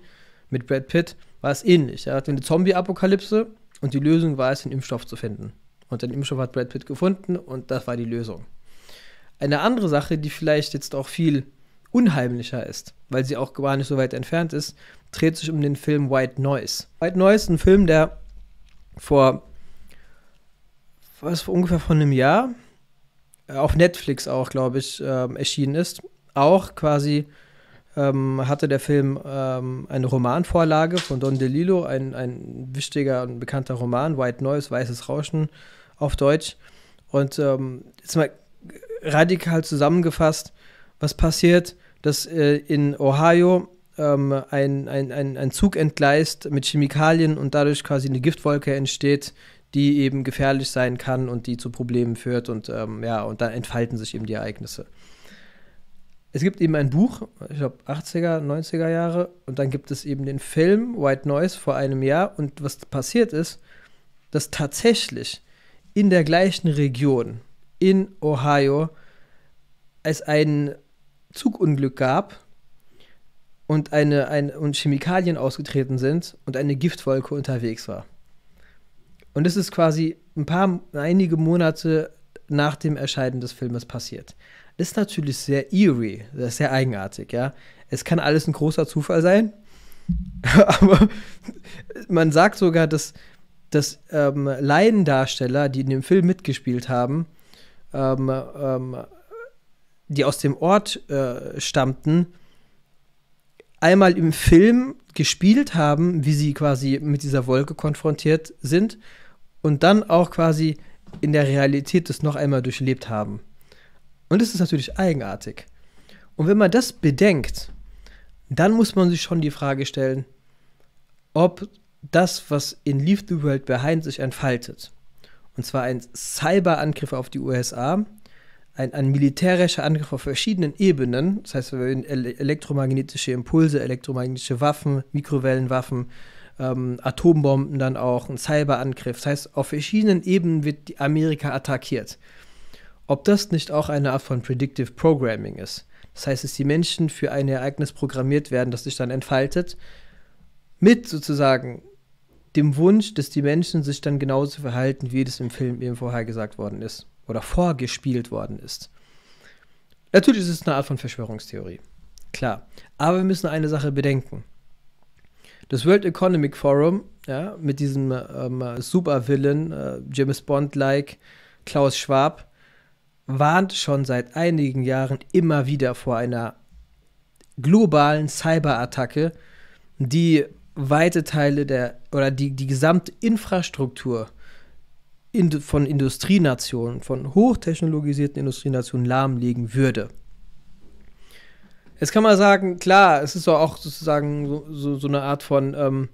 Speaker 1: mit Brad Pitt war es ähnlich. Er hatte eine Zombie-Apokalypse und die Lösung war es, den Impfstoff zu finden. Und den Impfstoff hat Brad Pitt gefunden und das war die Lösung. Eine andere Sache, die vielleicht jetzt auch viel unheimlicher ist, weil sie auch gar nicht so weit entfernt ist, dreht sich um den Film White Noise. White Noise, ist ein Film, der vor was vor ungefähr vor einem Jahr äh, auf Netflix auch, glaube ich, äh, erschienen ist. Auch quasi ähm, hatte der Film ähm, eine Romanvorlage von Don DeLillo, ein, ein wichtiger und bekannter Roman, White Noise, Weißes Rauschen auf Deutsch. Und ähm, jetzt mal radikal zusammengefasst, was passiert, dass äh, in Ohio ähm, ein, ein, ein, ein Zug entgleist mit Chemikalien und dadurch quasi eine Giftwolke entsteht, die eben gefährlich sein kann und die zu Problemen führt und ähm, ja, und da entfalten sich eben die Ereignisse. Es gibt eben ein Buch, ich glaube 80er, 90er Jahre, und dann gibt es eben den Film White Noise vor einem Jahr. Und was passiert ist, dass tatsächlich in der gleichen Region in Ohio es einen Zugunglück gab und, eine, ein, und Chemikalien ausgetreten sind und eine Giftwolke unterwegs war. Und es ist quasi ein paar, einige Monate nach dem Erscheinen des Filmes passiert. Das ist natürlich sehr eerie, das ist sehr eigenartig, ja. Es kann alles ein großer Zufall sein, aber man sagt sogar, dass, dass ähm, Laiendarsteller, die in dem Film mitgespielt haben, ähm, ähm, die aus dem Ort äh, stammten, einmal im Film gespielt haben, wie sie quasi mit dieser Wolke konfrontiert sind und dann auch quasi in der Realität das noch einmal durchlebt haben. Und das ist natürlich eigenartig. Und wenn man das bedenkt, dann muss man sich schon die Frage stellen, ob das, was in Leave the World Behind sich entfaltet, und zwar ein Cyberangriff auf die USA, ein, ein militärischer Angriff auf verschiedenen Ebenen. Das heißt, wir würden elektromagnetische Impulse, elektromagnetische Waffen, Mikrowellenwaffen, ähm, Atombomben dann auch, ein Cyberangriff. Das heißt, auf verschiedenen Ebenen wird Amerika attackiert. Ob das nicht auch eine Art von Predictive Programming ist? Das heißt, dass die Menschen für ein Ereignis programmiert werden, das sich dann entfaltet, mit sozusagen dem Wunsch, dass die Menschen sich dann genauso verhalten, wie das im Film eben vorher gesagt worden ist oder vorgespielt worden ist. Natürlich ist es eine Art von Verschwörungstheorie. Klar. Aber wir müssen eine Sache bedenken. Das World Economic Forum, ja, mit diesem ähm, Supervillain, äh, James Bond-like, Klaus Schwab, warnt schon seit einigen Jahren immer wieder vor einer globalen Cyberattacke, die weite Teile der oder die, die gesamte Infrastruktur in, von Industrienationen, von hochtechnologisierten Industrienationen lahmlegen würde. Jetzt kann man sagen, klar, es ist doch auch sozusagen so, so, so eine Art von ähm,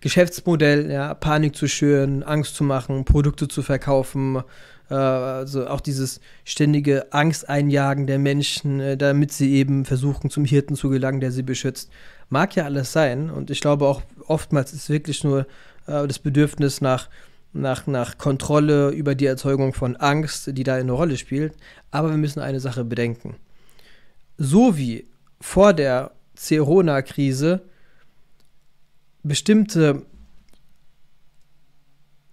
Speaker 1: Geschäftsmodell, ja, Panik zu schüren, Angst zu machen, Produkte zu verkaufen, äh, also auch dieses ständige Angsteinjagen der Menschen, äh, damit sie eben versuchen, zum Hirten zu gelangen, der sie beschützt. Mag ja alles sein und ich glaube auch oftmals ist wirklich nur äh, das Bedürfnis nach nach, nach Kontrolle über die Erzeugung von Angst, die da eine Rolle spielt. Aber wir müssen eine Sache bedenken. So wie vor der Corona-Krise bestimmte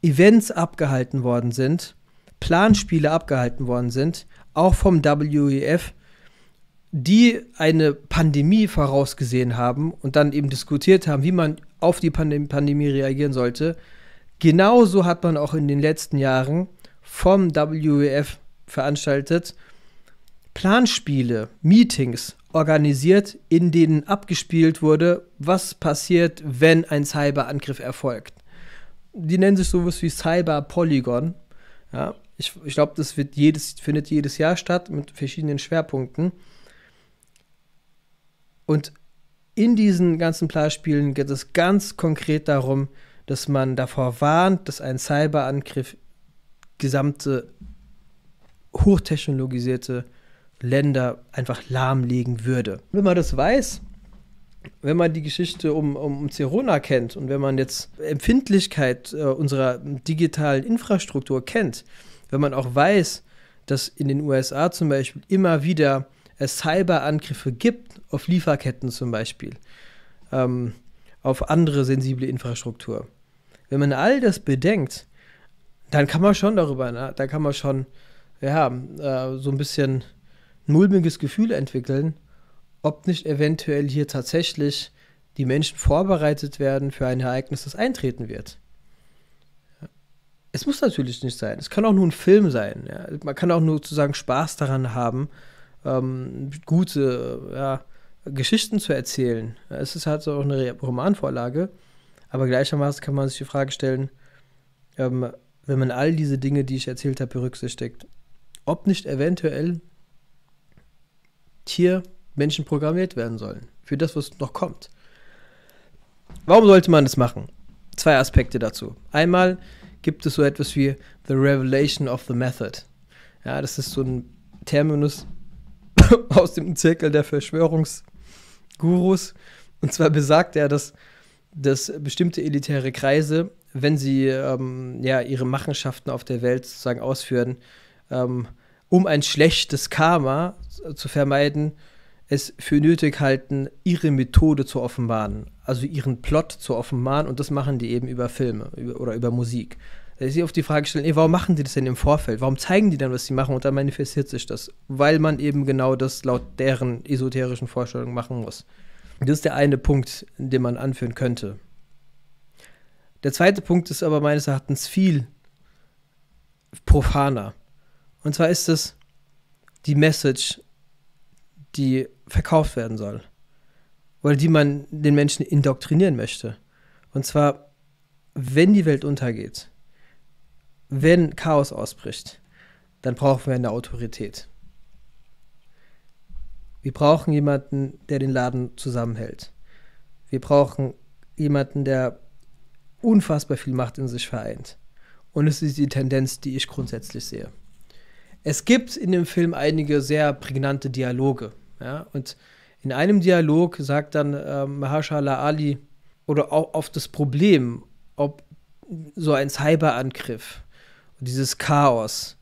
Speaker 1: Events abgehalten worden sind, Planspiele abgehalten worden sind, auch vom WEF, die eine Pandemie vorausgesehen haben und dann eben diskutiert haben, wie man auf die Pandem Pandemie reagieren sollte, Genauso hat man auch in den letzten Jahren vom WEF veranstaltet Planspiele, Meetings organisiert, in denen abgespielt wurde, was passiert, wenn ein Cyberangriff erfolgt. Die nennen sich sowas wie Cyber Polygon. Ja, ich, ich glaube, das wird jedes, findet jedes Jahr statt mit verschiedenen Schwerpunkten. Und in diesen ganzen Planspielen geht es ganz konkret darum, dass man davor warnt, dass ein Cyberangriff gesamte hochtechnologisierte Länder einfach lahmlegen würde. Wenn man das weiß, wenn man die Geschichte um, um, um Cerona kennt und wenn man jetzt Empfindlichkeit äh, unserer digitalen Infrastruktur kennt, wenn man auch weiß, dass in den USA zum Beispiel immer wieder es Cyberangriffe gibt auf Lieferketten zum Beispiel, ähm, auf andere sensible Infrastruktur, wenn man all das bedenkt, dann kann man schon darüber, ne? da kann man schon ja, äh, so ein bisschen mulmiges Gefühl entwickeln, ob nicht eventuell hier tatsächlich die Menschen vorbereitet werden für ein Ereignis, das eintreten wird. Es muss natürlich nicht sein. Es kann auch nur ein Film sein. Ja. Man kann auch nur sozusagen Spaß daran haben, ähm, gute ja, Geschichten zu erzählen. Es ist halt so auch eine Romanvorlage. Aber gleichermaßen kann man sich die Frage stellen, ähm, wenn man all diese Dinge, die ich erzählt habe, berücksichtigt, ob nicht eventuell Tiermenschen programmiert werden sollen für das, was noch kommt. Warum sollte man das machen? Zwei Aspekte dazu. Einmal gibt es so etwas wie The Revelation of the Method. Ja, das ist so ein Terminus aus dem Zirkel der Verschwörungsgurus. Und zwar besagt er, dass dass bestimmte elitäre Kreise, wenn sie ähm, ja, ihre Machenschaften auf der Welt sozusagen ausführen, ähm, um ein schlechtes Karma zu vermeiden, es für nötig halten, ihre Methode zu offenbaren, also ihren Plot zu offenbaren. Und das machen die eben über Filme über, oder über Musik. Da ist sie auf die Frage stellen, ey, warum machen die das denn im Vorfeld? Warum zeigen die dann, was sie machen? Und dann manifestiert sich das, weil man eben genau das laut deren esoterischen Vorstellungen machen muss. Das ist der eine Punkt, den man anführen könnte. Der zweite Punkt ist aber meines Erachtens viel profaner. Und zwar ist es die Message, die verkauft werden soll. Oder die man den Menschen indoktrinieren möchte. Und zwar, wenn die Welt untergeht, wenn Chaos ausbricht, dann brauchen wir eine Autorität. Wir brauchen jemanden, der den Laden zusammenhält. Wir brauchen jemanden, der unfassbar viel Macht in sich vereint. Und es ist die Tendenz, die ich grundsätzlich sehe. Es gibt in dem Film einige sehr prägnante Dialoge. Ja? Und in einem Dialog sagt dann äh, Mahershala Ali oder auch auf das Problem, ob so ein Cyberangriff, dieses Chaos,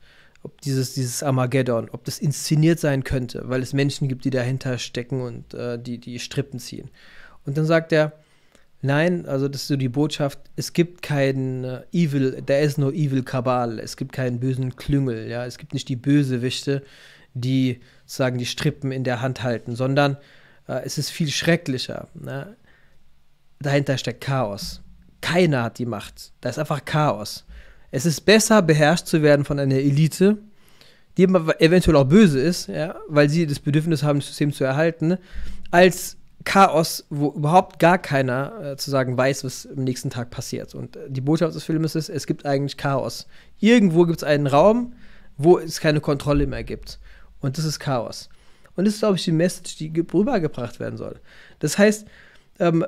Speaker 1: ob dieses, dieses Armageddon, ob das inszeniert sein könnte, weil es Menschen gibt, die dahinter stecken und äh, die, die Strippen ziehen. Und dann sagt er, nein, also das ist so die Botschaft, es gibt keinen äh, Evil, there is no Evil Kabal, es gibt keinen bösen Klüngel, ja, es gibt nicht die Bösewichte, die sozusagen die Strippen in der Hand halten, sondern äh, es ist viel schrecklicher. Ne? Dahinter steckt Chaos. Keiner hat die Macht. Da ist einfach Chaos. Es ist besser, beherrscht zu werden von einer Elite, die eventuell auch böse ist, ja, weil sie das Bedürfnis haben, das System zu erhalten, als Chaos, wo überhaupt gar keiner äh, zu sagen weiß, was am nächsten Tag passiert. Und äh, die Botschaft des Films ist, es gibt eigentlich Chaos. Irgendwo gibt es einen Raum, wo es keine Kontrolle mehr gibt. Und das ist Chaos. Und das ist, glaube ich, die Message, die rübergebracht werden soll. Das heißt, ähm,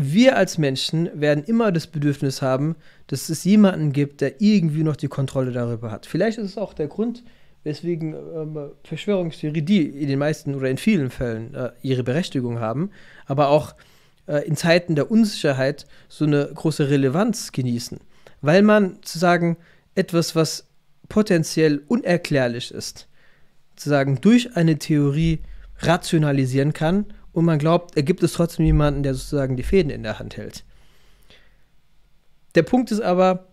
Speaker 1: wir als Menschen werden immer das Bedürfnis haben, dass es jemanden gibt, der irgendwie noch die Kontrolle darüber hat. Vielleicht ist es auch der Grund, weswegen ähm, Verschwörungstheorie, die in den meisten oder in vielen Fällen äh, ihre Berechtigung haben, aber auch äh, in Zeiten der Unsicherheit so eine große Relevanz genießen. Weil man zu sagen, etwas, was potenziell unerklärlich ist, zu sagen, durch eine Theorie rationalisieren kann und man glaubt, er gibt es trotzdem jemanden, der sozusagen die Fäden in der Hand hält. Der Punkt ist aber,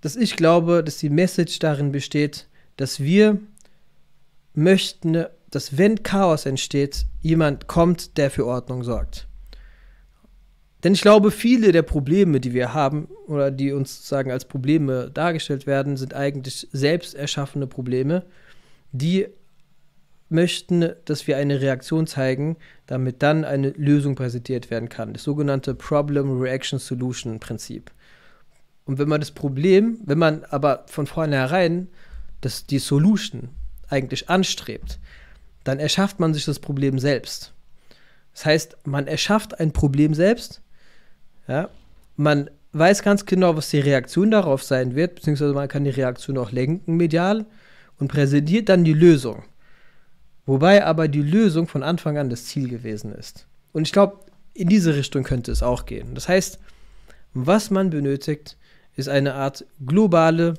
Speaker 1: dass ich glaube, dass die Message darin besteht, dass wir möchten, dass wenn Chaos entsteht, jemand kommt, der für Ordnung sorgt. Denn ich glaube, viele der Probleme, die wir haben oder die uns sozusagen als Probleme dargestellt werden, sind eigentlich selbst erschaffene Probleme, die möchten, dass wir eine Reaktion zeigen, damit dann eine Lösung präsentiert werden kann. Das sogenannte Problem Reaction Solution Prinzip. Und wenn man das Problem, wenn man aber von vornherein das, die Solution eigentlich anstrebt, dann erschafft man sich das Problem selbst. Das heißt, man erschafft ein Problem selbst, ja, man weiß ganz genau, was die Reaktion darauf sein wird, beziehungsweise man kann die Reaktion auch lenken medial und präsentiert dann die Lösung. Wobei aber die Lösung von Anfang an das Ziel gewesen ist. Und ich glaube, in diese Richtung könnte es auch gehen. Das heißt, was man benötigt, ist eine Art globale,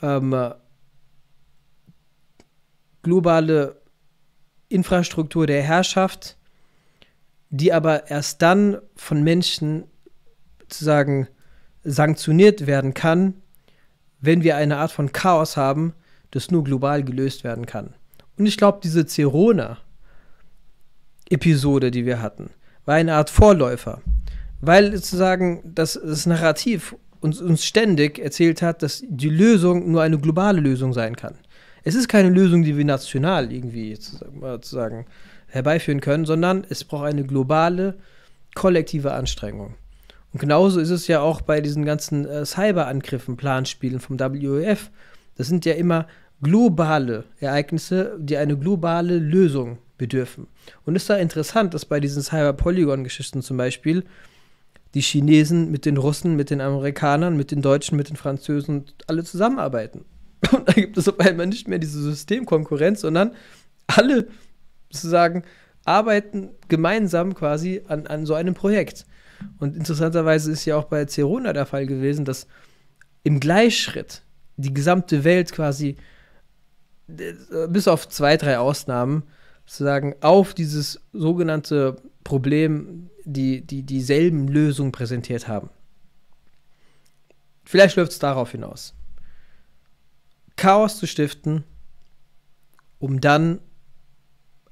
Speaker 1: ähm, globale Infrastruktur der Herrschaft, die aber erst dann von Menschen sozusagen sanktioniert werden kann, wenn wir eine Art von Chaos haben, das nur global gelöst werden kann. Und ich glaube, diese zerona episode die wir hatten, war eine Art Vorläufer. Weil sozusagen das, das Narrativ uns, uns ständig erzählt hat, dass die Lösung nur eine globale Lösung sein kann. Es ist keine Lösung, die wir national irgendwie sozusagen herbeiführen können, sondern es braucht eine globale, kollektive Anstrengung. Und genauso ist es ja auch bei diesen ganzen äh, Cyberangriffen, Planspielen vom WEF. Das sind ja immer globale Ereignisse, die eine globale Lösung bedürfen. Und es ist da interessant, dass bei diesen Cyber-Polygon-Geschichten zum Beispiel die Chinesen mit den Russen, mit den Amerikanern, mit den Deutschen, mit den Französen alle zusammenarbeiten. Und da gibt es auf einmal nicht mehr diese Systemkonkurrenz, sondern alle sozusagen arbeiten gemeinsam quasi an, an so einem Projekt. Und interessanterweise ist ja auch bei Cerona der Fall gewesen, dass im Gleichschritt die gesamte Welt quasi bis auf zwei, drei Ausnahmen sozusagen auf dieses sogenannte Problem die, die dieselben Lösungen präsentiert haben. Vielleicht läuft es darauf hinaus. Chaos zu stiften, um dann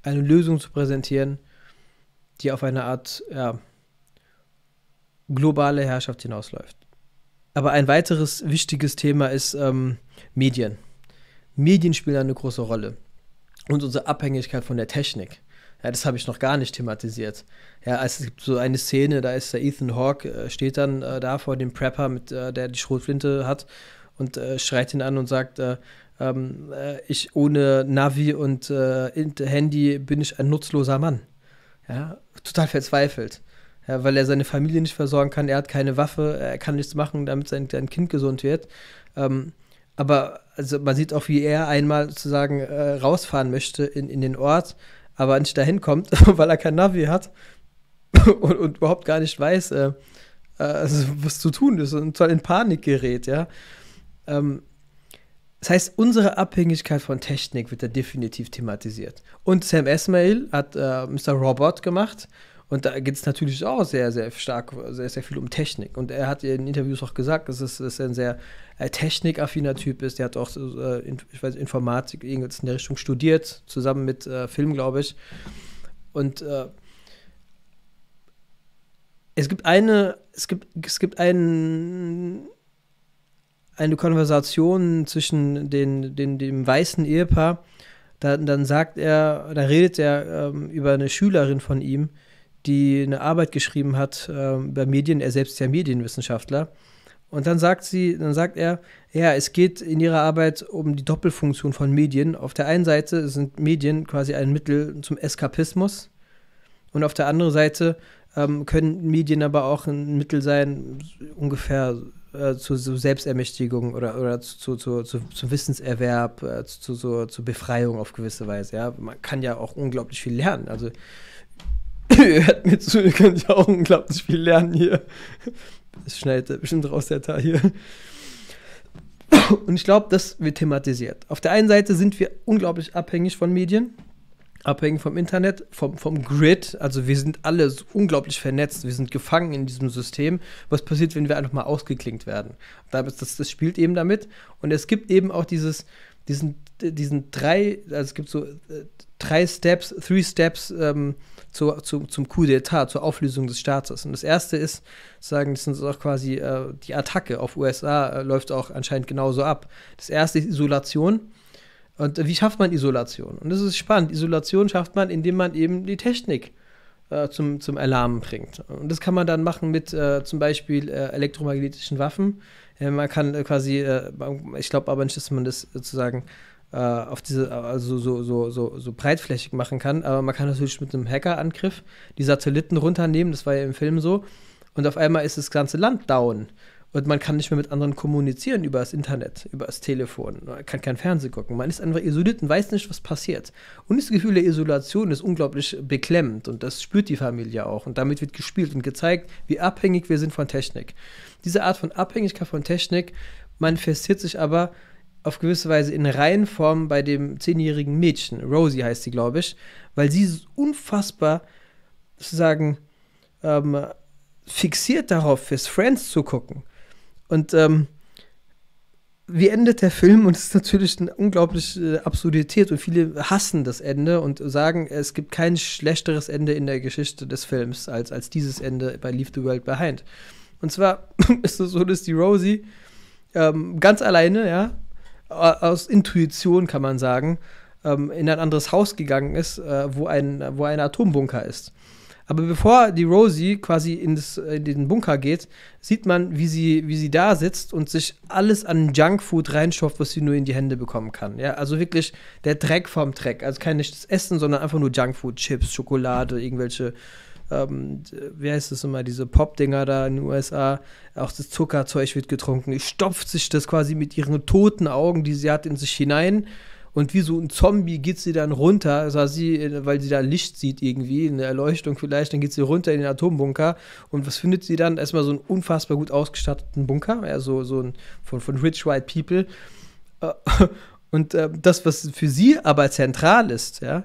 Speaker 1: eine Lösung zu präsentieren, die auf eine Art ja, globale Herrschaft hinausläuft. Aber ein weiteres wichtiges Thema ist ähm, Medien. Medien spielen eine große Rolle und unsere Abhängigkeit von der Technik. Ja, das habe ich noch gar nicht thematisiert. Ja, also es gibt so eine Szene, da ist der Ethan Hawke, äh, steht dann äh, da vor dem Prepper, mit, äh, der die Schrotflinte hat und äh, schreit ihn an und sagt, äh, ähm, ich ohne Navi und Handy bin ich ein nutzloser Mann. Ja, total verzweifelt. Ja, weil er seine Familie nicht versorgen kann, er hat keine Waffe, er kann nichts machen, damit sein, sein Kind gesund wird. Ähm, aber also man sieht auch, wie er einmal sozusagen äh, rausfahren möchte in, in den Ort, aber nicht dahin kommt, weil er kein Navi hat und, und überhaupt gar nicht weiß, äh, äh also, was zu tun ist und total in Panik gerät, ja. Ähm, das heißt, unsere Abhängigkeit von Technik wird da definitiv thematisiert. Und Sam Esmail hat äh, Mr. Robot gemacht. Und da geht es natürlich auch sehr, sehr stark, sehr, sehr viel um Technik. Und er hat in Interviews auch gesagt, dass es, dass er ein sehr äh, technikaffiner Typ ist. Der hat auch, äh, in, ich weiß, Informatik, irgendwas in der Richtung studiert, zusammen mit äh, Film, glaube ich. Und äh, es gibt eine, es gibt, es gibt einen, eine Konversation zwischen den, den, dem weißen Ehepaar. Da, dann sagt er, da redet er ähm, über eine Schülerin von ihm, die eine Arbeit geschrieben hat äh, über Medien, er selbst ist ja Medienwissenschaftler. Und dann sagt sie, dann sagt er, ja, es geht in ihrer Arbeit um die Doppelfunktion von Medien. Auf der einen Seite sind Medien quasi ein Mittel zum Eskapismus und auf der anderen Seite ähm, können Medien aber auch ein Mittel sein, ungefähr äh, zur, Selbstermächtigung oder, oder zu, zu, zu, zum Wissenserwerb, äh, zu, zu, zur Befreiung auf gewisse Weise. Ja? Man kann ja auch unglaublich viel lernen. Also ihr hört mir zu, ihr könnt ja auch unglaublich viel lernen hier. Das schneidet bestimmt raus, der Teil hier. Und ich glaube, das wird thematisiert. Auf der einen Seite sind wir unglaublich abhängig von Medien, abhängig vom Internet, vom, vom Grid. Also wir sind alle so unglaublich vernetzt, wir sind gefangen in diesem System. Was passiert, wenn wir einfach mal ausgeklinkt werden? Das, das, das spielt eben damit. Und es gibt eben auch dieses, diesen, diesen drei, also es gibt so äh, drei Steps, three Steps, ähm, zu, zu, zum Coup d'État, zur Auflösung des Staates. Und das erste ist, sagen, das ist auch quasi äh, die Attacke auf USA, äh, läuft auch anscheinend genauso ab. Das erste ist Isolation. Und äh, wie schafft man Isolation? Und das ist spannend. Isolation schafft man, indem man eben die Technik äh, zum, zum Alarm bringt. Und das kann man dann machen mit äh, zum Beispiel äh, elektromagnetischen Waffen. man kann quasi, ich glaube aber nicht, dass man das sozusagen äh, auf diese, also so, so, so, so breitflächig machen kann. Aber man kann natürlich mit einem Hackerangriff die Satelliten runternehmen, das war ja im Film so. Und auf einmal ist das ganze Land down. Und man kann nicht mehr mit anderen kommunizieren über das Internet, über das Telefon. Man kann kein Fernsehen gucken. Man ist einfach isoliert und weiß nicht, was passiert. Und das Gefühl der Isolation ist unglaublich beklemmend. Und das spürt die Familie auch. Und damit wird gespielt und gezeigt, wie abhängig wir sind von Technik. Diese Art von Abhängigkeit von Technik manifestiert sich aber auf gewisse Weise in Reihenform bei dem zehnjährigen Mädchen, Rosie heißt sie, glaube ich, weil sie ist unfassbar sozusagen ähm, fixiert darauf fürs Friends zu gucken. Und ähm, wie endet der Film? Und es ist natürlich eine unglaubliche äh, Absurdität und viele hassen das Ende und sagen, es gibt kein schlechteres Ende in der Geschichte des Films als, als dieses Ende bei Leave the World Behind. Und zwar ist es so, dass die Rosie ähm, ganz alleine, ja, aus Intuition kann man sagen, ähm, in ein anderes Haus gegangen ist, äh, wo, ein, wo ein Atombunker ist. Aber bevor die Rosie quasi in, in, den Bunker geht, sieht man, wie sie, wie sie da sitzt und sich alles an Junkfood reinschopft, was sie nur in die Hände bekommen kann. Ja, also wirklich der Dreck vom Dreck. Also kein echtes Essen, sondern einfach nur Junkfood, Chips, Schokolade, irgendwelche ähm, wie heißt das immer, diese Pop-Dinger da in den USA, auch das Zuckerzeug wird getrunken. Die stopft sich das quasi mit ihren toten Augen, die sie hat, in sich hinein. Und wie so ein Zombie geht sie dann runter, also sie, äh, weil sie da Licht sieht irgendwie, eine Erleuchtung vielleicht, dann geht sie runter in den Atombunker. Und was findet sie dann? Erstmal so einen unfassbar gut ausgestatteten Bunker, ja, so, so ein von, von Rich White People. Äh, und äh, das, was für sie aber zentral ist, ja,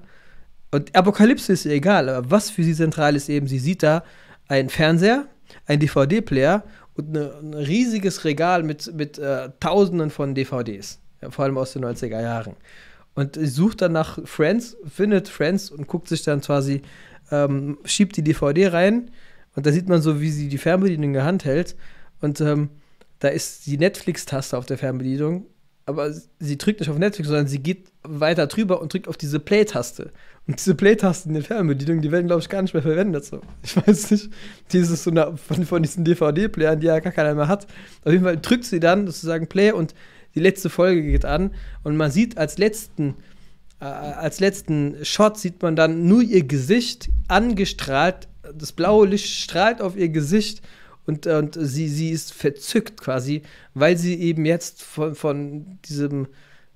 Speaker 1: und Apokalypse ist egal, aber was für sie zentral ist eben, sie sieht da einen Fernseher, einen DVD-Player und ne, ein riesiges Regal mit, mit äh, Tausenden von DVDs, ja, vor allem aus den 90er Jahren. Und sie sucht dann nach Friends, findet Friends und guckt sich dann quasi, ähm, schiebt die DVD rein und da sieht man so, wie sie die Fernbedienung in der Hand hält und ähm, da ist die Netflix-Taste auf der Fernbedienung aber sie drückt nicht auf Netflix, sondern sie geht weiter drüber und drückt auf diese Play-Taste. Und diese play taste in den Fernbedienungen, die werden, glaube ich, gar nicht mehr verwendet. So. Ich weiß nicht, dieses so eine, von, von diesen DVD-Playern, die ja gar keiner mehr hat. Auf jeden Fall drückt sie dann sozusagen Play und die letzte Folge geht an. Und man sieht als letzten, äh, als letzten Shot sieht man dann nur ihr Gesicht angestrahlt. Das blaue Licht strahlt auf ihr Gesicht und, äh, und sie, sie ist verzückt quasi, weil sie eben jetzt von, von diesem,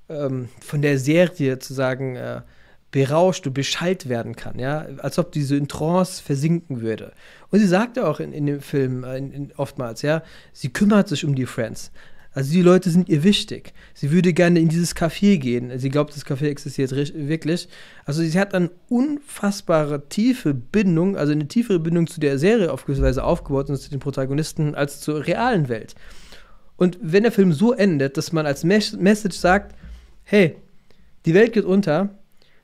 Speaker 1: ähm, von der Serie zu sagen, äh, berauscht und beschallt werden kann, ja, als ob diese in Trance versinken würde. Und sie sagte auch in, in dem Film äh, in, in oftmals, ja, sie kümmert sich um die Friends. Also die Leute sind ihr wichtig. Sie würde gerne in dieses Café gehen. Sie glaubt, das Café existiert wirklich. Also sie hat eine unfassbare tiefe Bindung, also eine tiefere Bindung zu der Serie auf gewisse Weise aufgebaut und zu den Protagonisten als zur realen Welt. Und wenn der Film so endet, dass man als Message sagt, hey, die Welt geht unter,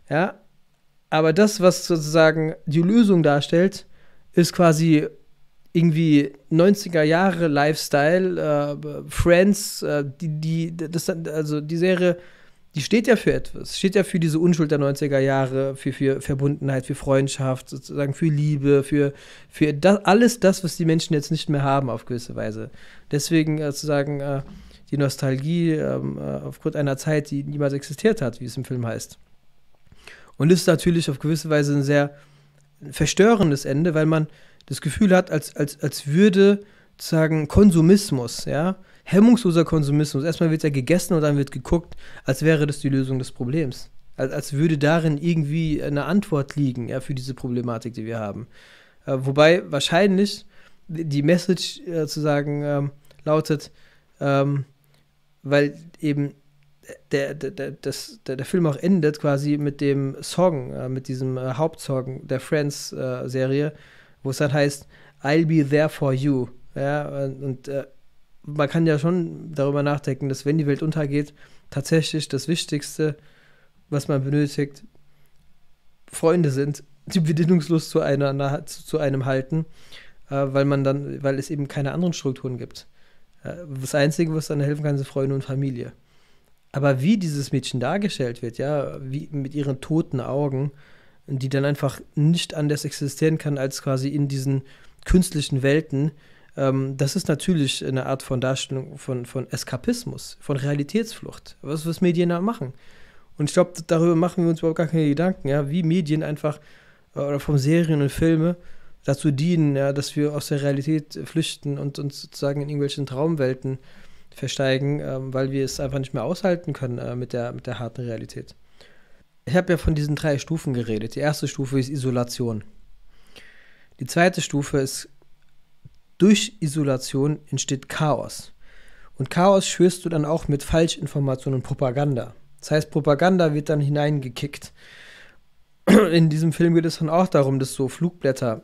Speaker 1: ja, aber das, was sozusagen die Lösung darstellt, ist quasi irgendwie 90er Jahre Lifestyle, äh, Friends, äh, die, die, das, also die Serie, die steht ja für etwas, steht ja für diese Unschuld der 90er Jahre, für, für Verbundenheit, für Freundschaft, sozusagen für Liebe, für, für das, alles das, was die Menschen jetzt nicht mehr haben auf gewisse Weise. Deswegen sozusagen äh, äh, die Nostalgie ähm, äh, aufgrund einer Zeit, die niemals existiert hat, wie es im Film heißt. Und ist natürlich auf gewisse Weise ein sehr verstörendes Ende, weil man das Gefühl hat, als, als, als würde sagen Konsumismus, ja, hemmungsloser Konsumismus, erstmal wird ja gegessen und dann wird geguckt, als wäre das die Lösung des Problems. Als, als würde darin irgendwie eine Antwort liegen, ja, für diese Problematik, die wir haben. Äh, wobei wahrscheinlich die Message äh, zu sagen ähm, lautet, ähm, weil eben der, der, der, das, der, der Film auch endet quasi mit dem Song, äh, mit diesem äh, Hauptsong der Friends-Serie, äh, wo es dann heißt, I'll be there for you. Ja, und äh, man kann ja schon darüber nachdenken, dass wenn die Welt untergeht, tatsächlich das Wichtigste, was man benötigt, Freunde sind, die bedingungslos zu, einer, zu, zu einem halten, äh, weil man dann, weil es eben keine anderen Strukturen gibt. Äh, das Einzige, was dann helfen kann, sind Freunde und Familie. Aber wie dieses Mädchen dargestellt wird, ja, wie mit ihren toten Augen, die dann einfach nicht anders existieren kann als quasi in diesen künstlichen Welten. Ähm, das ist natürlich eine Art von Darstellung von, von Eskapismus, von Realitätsflucht, was, was Medien da machen. Und ich glaube, darüber machen wir uns überhaupt gar keine Gedanken, ja, wie Medien einfach äh, oder von Serien und Filmen dazu dienen, ja, dass wir aus der Realität flüchten und uns sozusagen in irgendwelchen Traumwelten versteigen, ähm, weil wir es einfach nicht mehr aushalten können äh, mit, der, mit der harten Realität ich habe ja von diesen drei Stufen geredet. Die erste Stufe ist Isolation. Die zweite Stufe ist, durch Isolation entsteht Chaos. Und Chaos schürst du dann auch mit Falschinformationen und Propaganda. Das heißt, Propaganda wird dann hineingekickt. In diesem Film geht es dann auch darum, dass so Flugblätter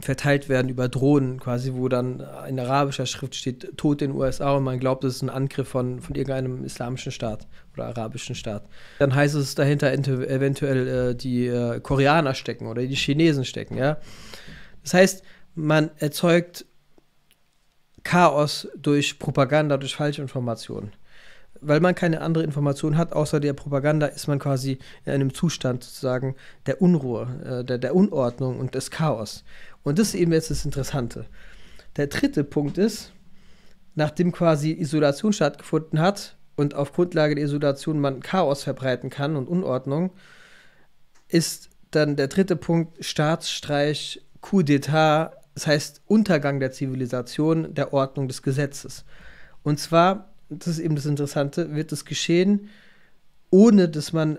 Speaker 1: verteilt werden über Drohnen, quasi, wo dann in arabischer Schrift steht Tod in den USA und man glaubt, es ist ein Angriff von, von irgendeinem islamischen Staat oder arabischen Staat. Dann heißt es dahinter eventuell äh, die äh, Koreaner stecken oder die Chinesen stecken, ja. Das heißt, man erzeugt Chaos durch Propaganda, durch Falschinformationen weil man keine andere Information hat, außer der Propaganda, ist man quasi in einem Zustand sozusagen der Unruhe, äh, der, der Unordnung und des Chaos. Und das ist eben jetzt das Interessante. Der dritte Punkt ist, nachdem quasi Isolation stattgefunden hat und auf Grundlage der Isolation man Chaos verbreiten kann und Unordnung, ist dann der dritte Punkt Staatsstreich, Coup d'État, das heißt Untergang der Zivilisation, der Ordnung des Gesetzes. Und zwar das ist eben das Interessante, wird es geschehen, ohne dass man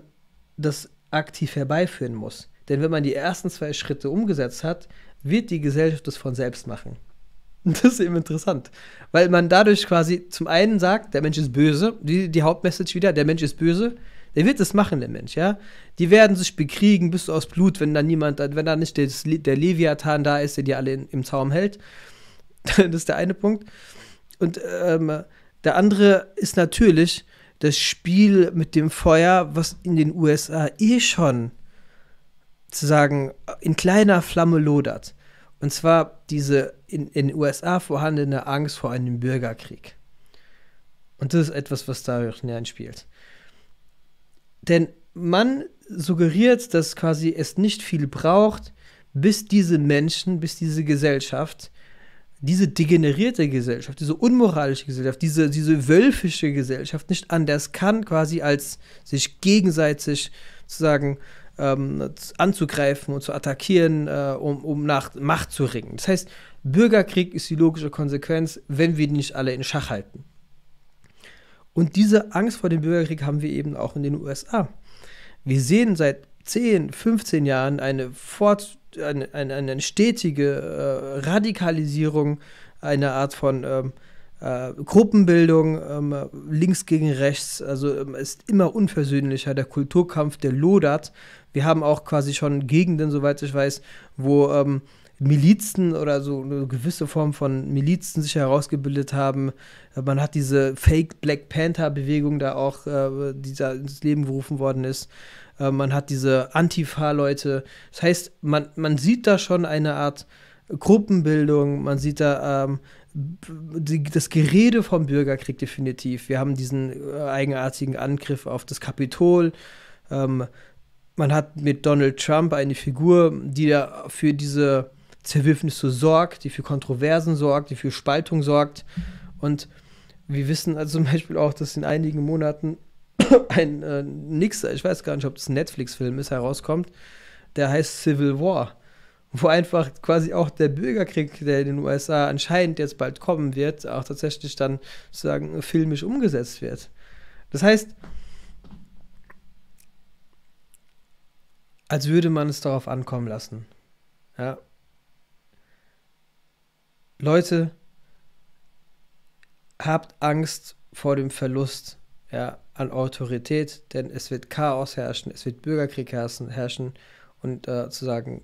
Speaker 1: das aktiv herbeiführen muss. Denn wenn man die ersten zwei Schritte umgesetzt hat, wird die Gesellschaft das von selbst machen. Das ist eben interessant, weil man dadurch quasi zum einen sagt, der Mensch ist böse, die, die Hauptmessage wieder, der Mensch ist böse, der wird es machen, der Mensch, ja. Die werden sich bekriegen bis aus Blut, wenn da niemand, wenn da nicht der, der Leviathan da ist, der die alle in, im Zaum hält. das ist der eine Punkt. Und ähm, der andere ist natürlich das Spiel mit dem Feuer, was in den USA eh schon zu sagen in kleiner Flamme lodert. Und zwar diese in, den USA vorhandene Angst vor einem Bürgerkrieg. Und das ist etwas, was da spielt. Denn man suggeriert, dass quasi es nicht viel braucht, bis diese Menschen, bis diese Gesellschaft diese degenerierte Gesellschaft, diese unmoralische Gesellschaft, diese, diese wölfische Gesellschaft nicht anders kann, quasi als sich gegenseitig sozusagen ähm, anzugreifen und zu attackieren, äh, um, um nach Macht zu ringen. Das heißt, Bürgerkrieg ist die logische Konsequenz, wenn wir die nicht alle in Schach halten. Und diese Angst vor dem Bürgerkrieg haben wir eben auch in den USA. Wir sehen seit 10, 15 Jahren eine fort eine, eine, eine stetige äh, Radikalisierung, eine Art von ähm, äh, Gruppenbildung, ähm, links gegen rechts, also ähm, ist immer unversöhnlicher. Der Kulturkampf, der lodert. Wir haben auch quasi schon Gegenden, soweit ich weiß, wo ähm, Milizen oder so eine gewisse Form von Milizen sich herausgebildet haben. Äh, man hat diese Fake Black Panther Bewegung da auch, äh, die da ins Leben gerufen worden ist. Äh, man hat diese Antifa-Leute. Das heißt, man, man sieht da schon eine Art Gruppenbildung, man sieht da ähm, die, das Gerede vom Bürgerkrieg definitiv. Wir haben diesen äh, eigenartigen Angriff auf das Kapitol. Ähm, man hat mit Donald Trump eine Figur, die ja für diese Zerwürfnisse sorgt, die für Kontroversen sorgt, die für Spaltung sorgt. Und wir wissen also zum Beispiel auch, dass in einigen Monaten ein äh, nix, ich weiß gar nicht, ob das ein Netflix-Film ist, herauskommt, der heißt Civil War, wo einfach quasi auch der Bürgerkrieg, der in den USA anscheinend jetzt bald kommen wird, auch tatsächlich dann sozusagen filmisch umgesetzt wird. Das heißt, als würde man es darauf ankommen lassen. Ja. Leute, habt Angst vor dem Verlust. Ja, an Autorität, denn es wird Chaos herrschen, es wird Bürgerkrieg herrschen, und äh, zu sagen,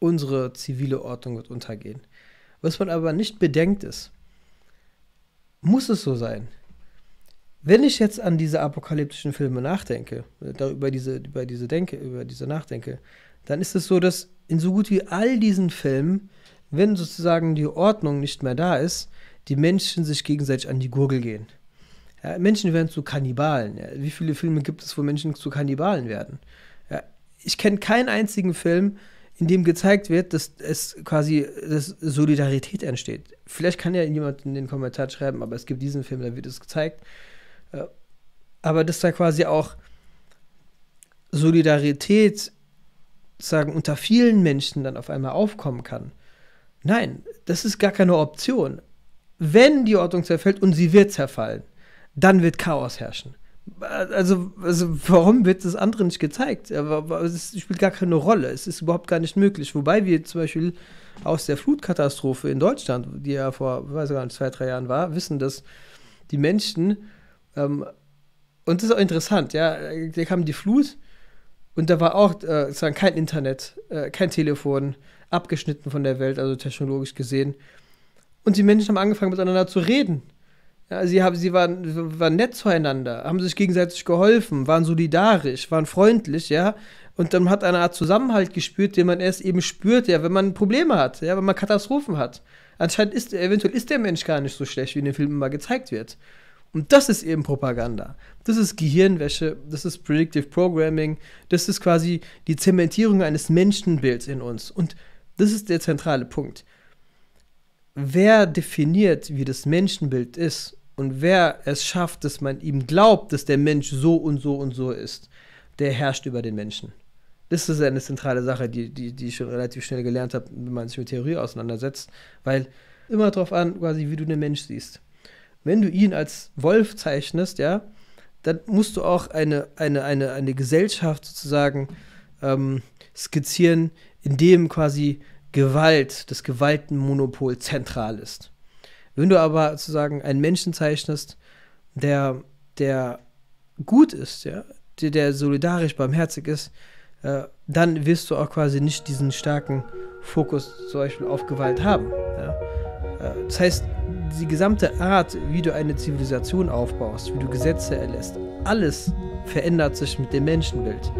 Speaker 1: unsere zivile Ordnung wird untergehen. Was man aber nicht bedenkt ist, muss es so sein. Wenn ich jetzt an diese apokalyptischen Filme nachdenke, äh, über diese, über diese denke, über diese nachdenke, dann ist es so, dass in so gut wie all diesen Filmen, wenn sozusagen die Ordnung nicht mehr da ist, die Menschen sich gegenseitig an die Gurgel gehen. Ja, Menschen werden zu Kannibalen. Ja. Wie viele Filme gibt es, wo Menschen zu Kannibalen werden? Ja, ich kenne keinen einzigen Film, in dem gezeigt wird, dass es quasi dass Solidarität entsteht. Vielleicht kann ja jemand in den Kommentar schreiben, aber es gibt diesen Film, da wird es gezeigt. Äh, aber dass da quasi auch Solidarität sagen unter vielen Menschen dann auf einmal aufkommen kann. Nein, das ist gar keine Option. Wenn die Ordnung zerfällt und sie wird zerfallen, dann wird Chaos herrschen. Also, also warum wird das andere nicht gezeigt? Es spielt gar keine Rolle. Es ist überhaupt gar nicht möglich. Wobei wir zum Beispiel aus der Flutkatastrophe in Deutschland, die ja vor, weiß ich gar nicht, zwei, drei Jahren war, wissen, dass die Menschen, ähm, und das ist auch interessant, ja, da kam die Flut und da war auch äh, kein Internet, äh, kein Telefon, abgeschnitten von der Welt, also technologisch gesehen. Und die Menschen haben angefangen miteinander zu reden ja, sie, haben, sie waren, waren nett zueinander, haben sich gegenseitig geholfen, waren solidarisch, waren freundlich, ja. Und dann hat eine Art Zusammenhalt gespürt, den man erst eben spürt, ja, wenn man Probleme hat, ja, wenn man Katastrophen hat. Anscheinend ist, eventuell ist der Mensch gar nicht so schlecht, wie in den Filmen mal gezeigt wird. Und das ist eben Propaganda. Das ist Gehirnwäsche, das ist Predictive Programming, das ist quasi die Zementierung eines Menschenbilds in uns. Und das ist der zentrale Punkt. Wer definiert, wie das Menschenbild ist, und wer es schafft, dass man ihm glaubt, dass der Mensch so und so und so ist, der herrscht über den Menschen. Das ist eine zentrale Sache, die, die, die ich schon relativ schnell gelernt habe, wenn man sich mit Theorie auseinandersetzt, weil immer darauf an, quasi, wie du den Mensch siehst. Wenn du ihn als Wolf zeichnest, ja, dann musst du auch eine, eine, eine, eine Gesellschaft sozusagen ähm, skizzieren, in dem quasi Gewalt, das Gewaltenmonopol zentral ist. Wenn du aber sozusagen einen Menschen zeichnest, der, der gut ist, ja, der, der solidarisch, barmherzig ist, äh, dann wirst du auch quasi nicht diesen starken Fokus zum Beispiel auf Gewalt haben. Ja. Äh, das heißt, die gesamte Art, wie du eine Zivilisation aufbaust, wie du Gesetze erlässt, alles verändert sich mit dem Menschenbild.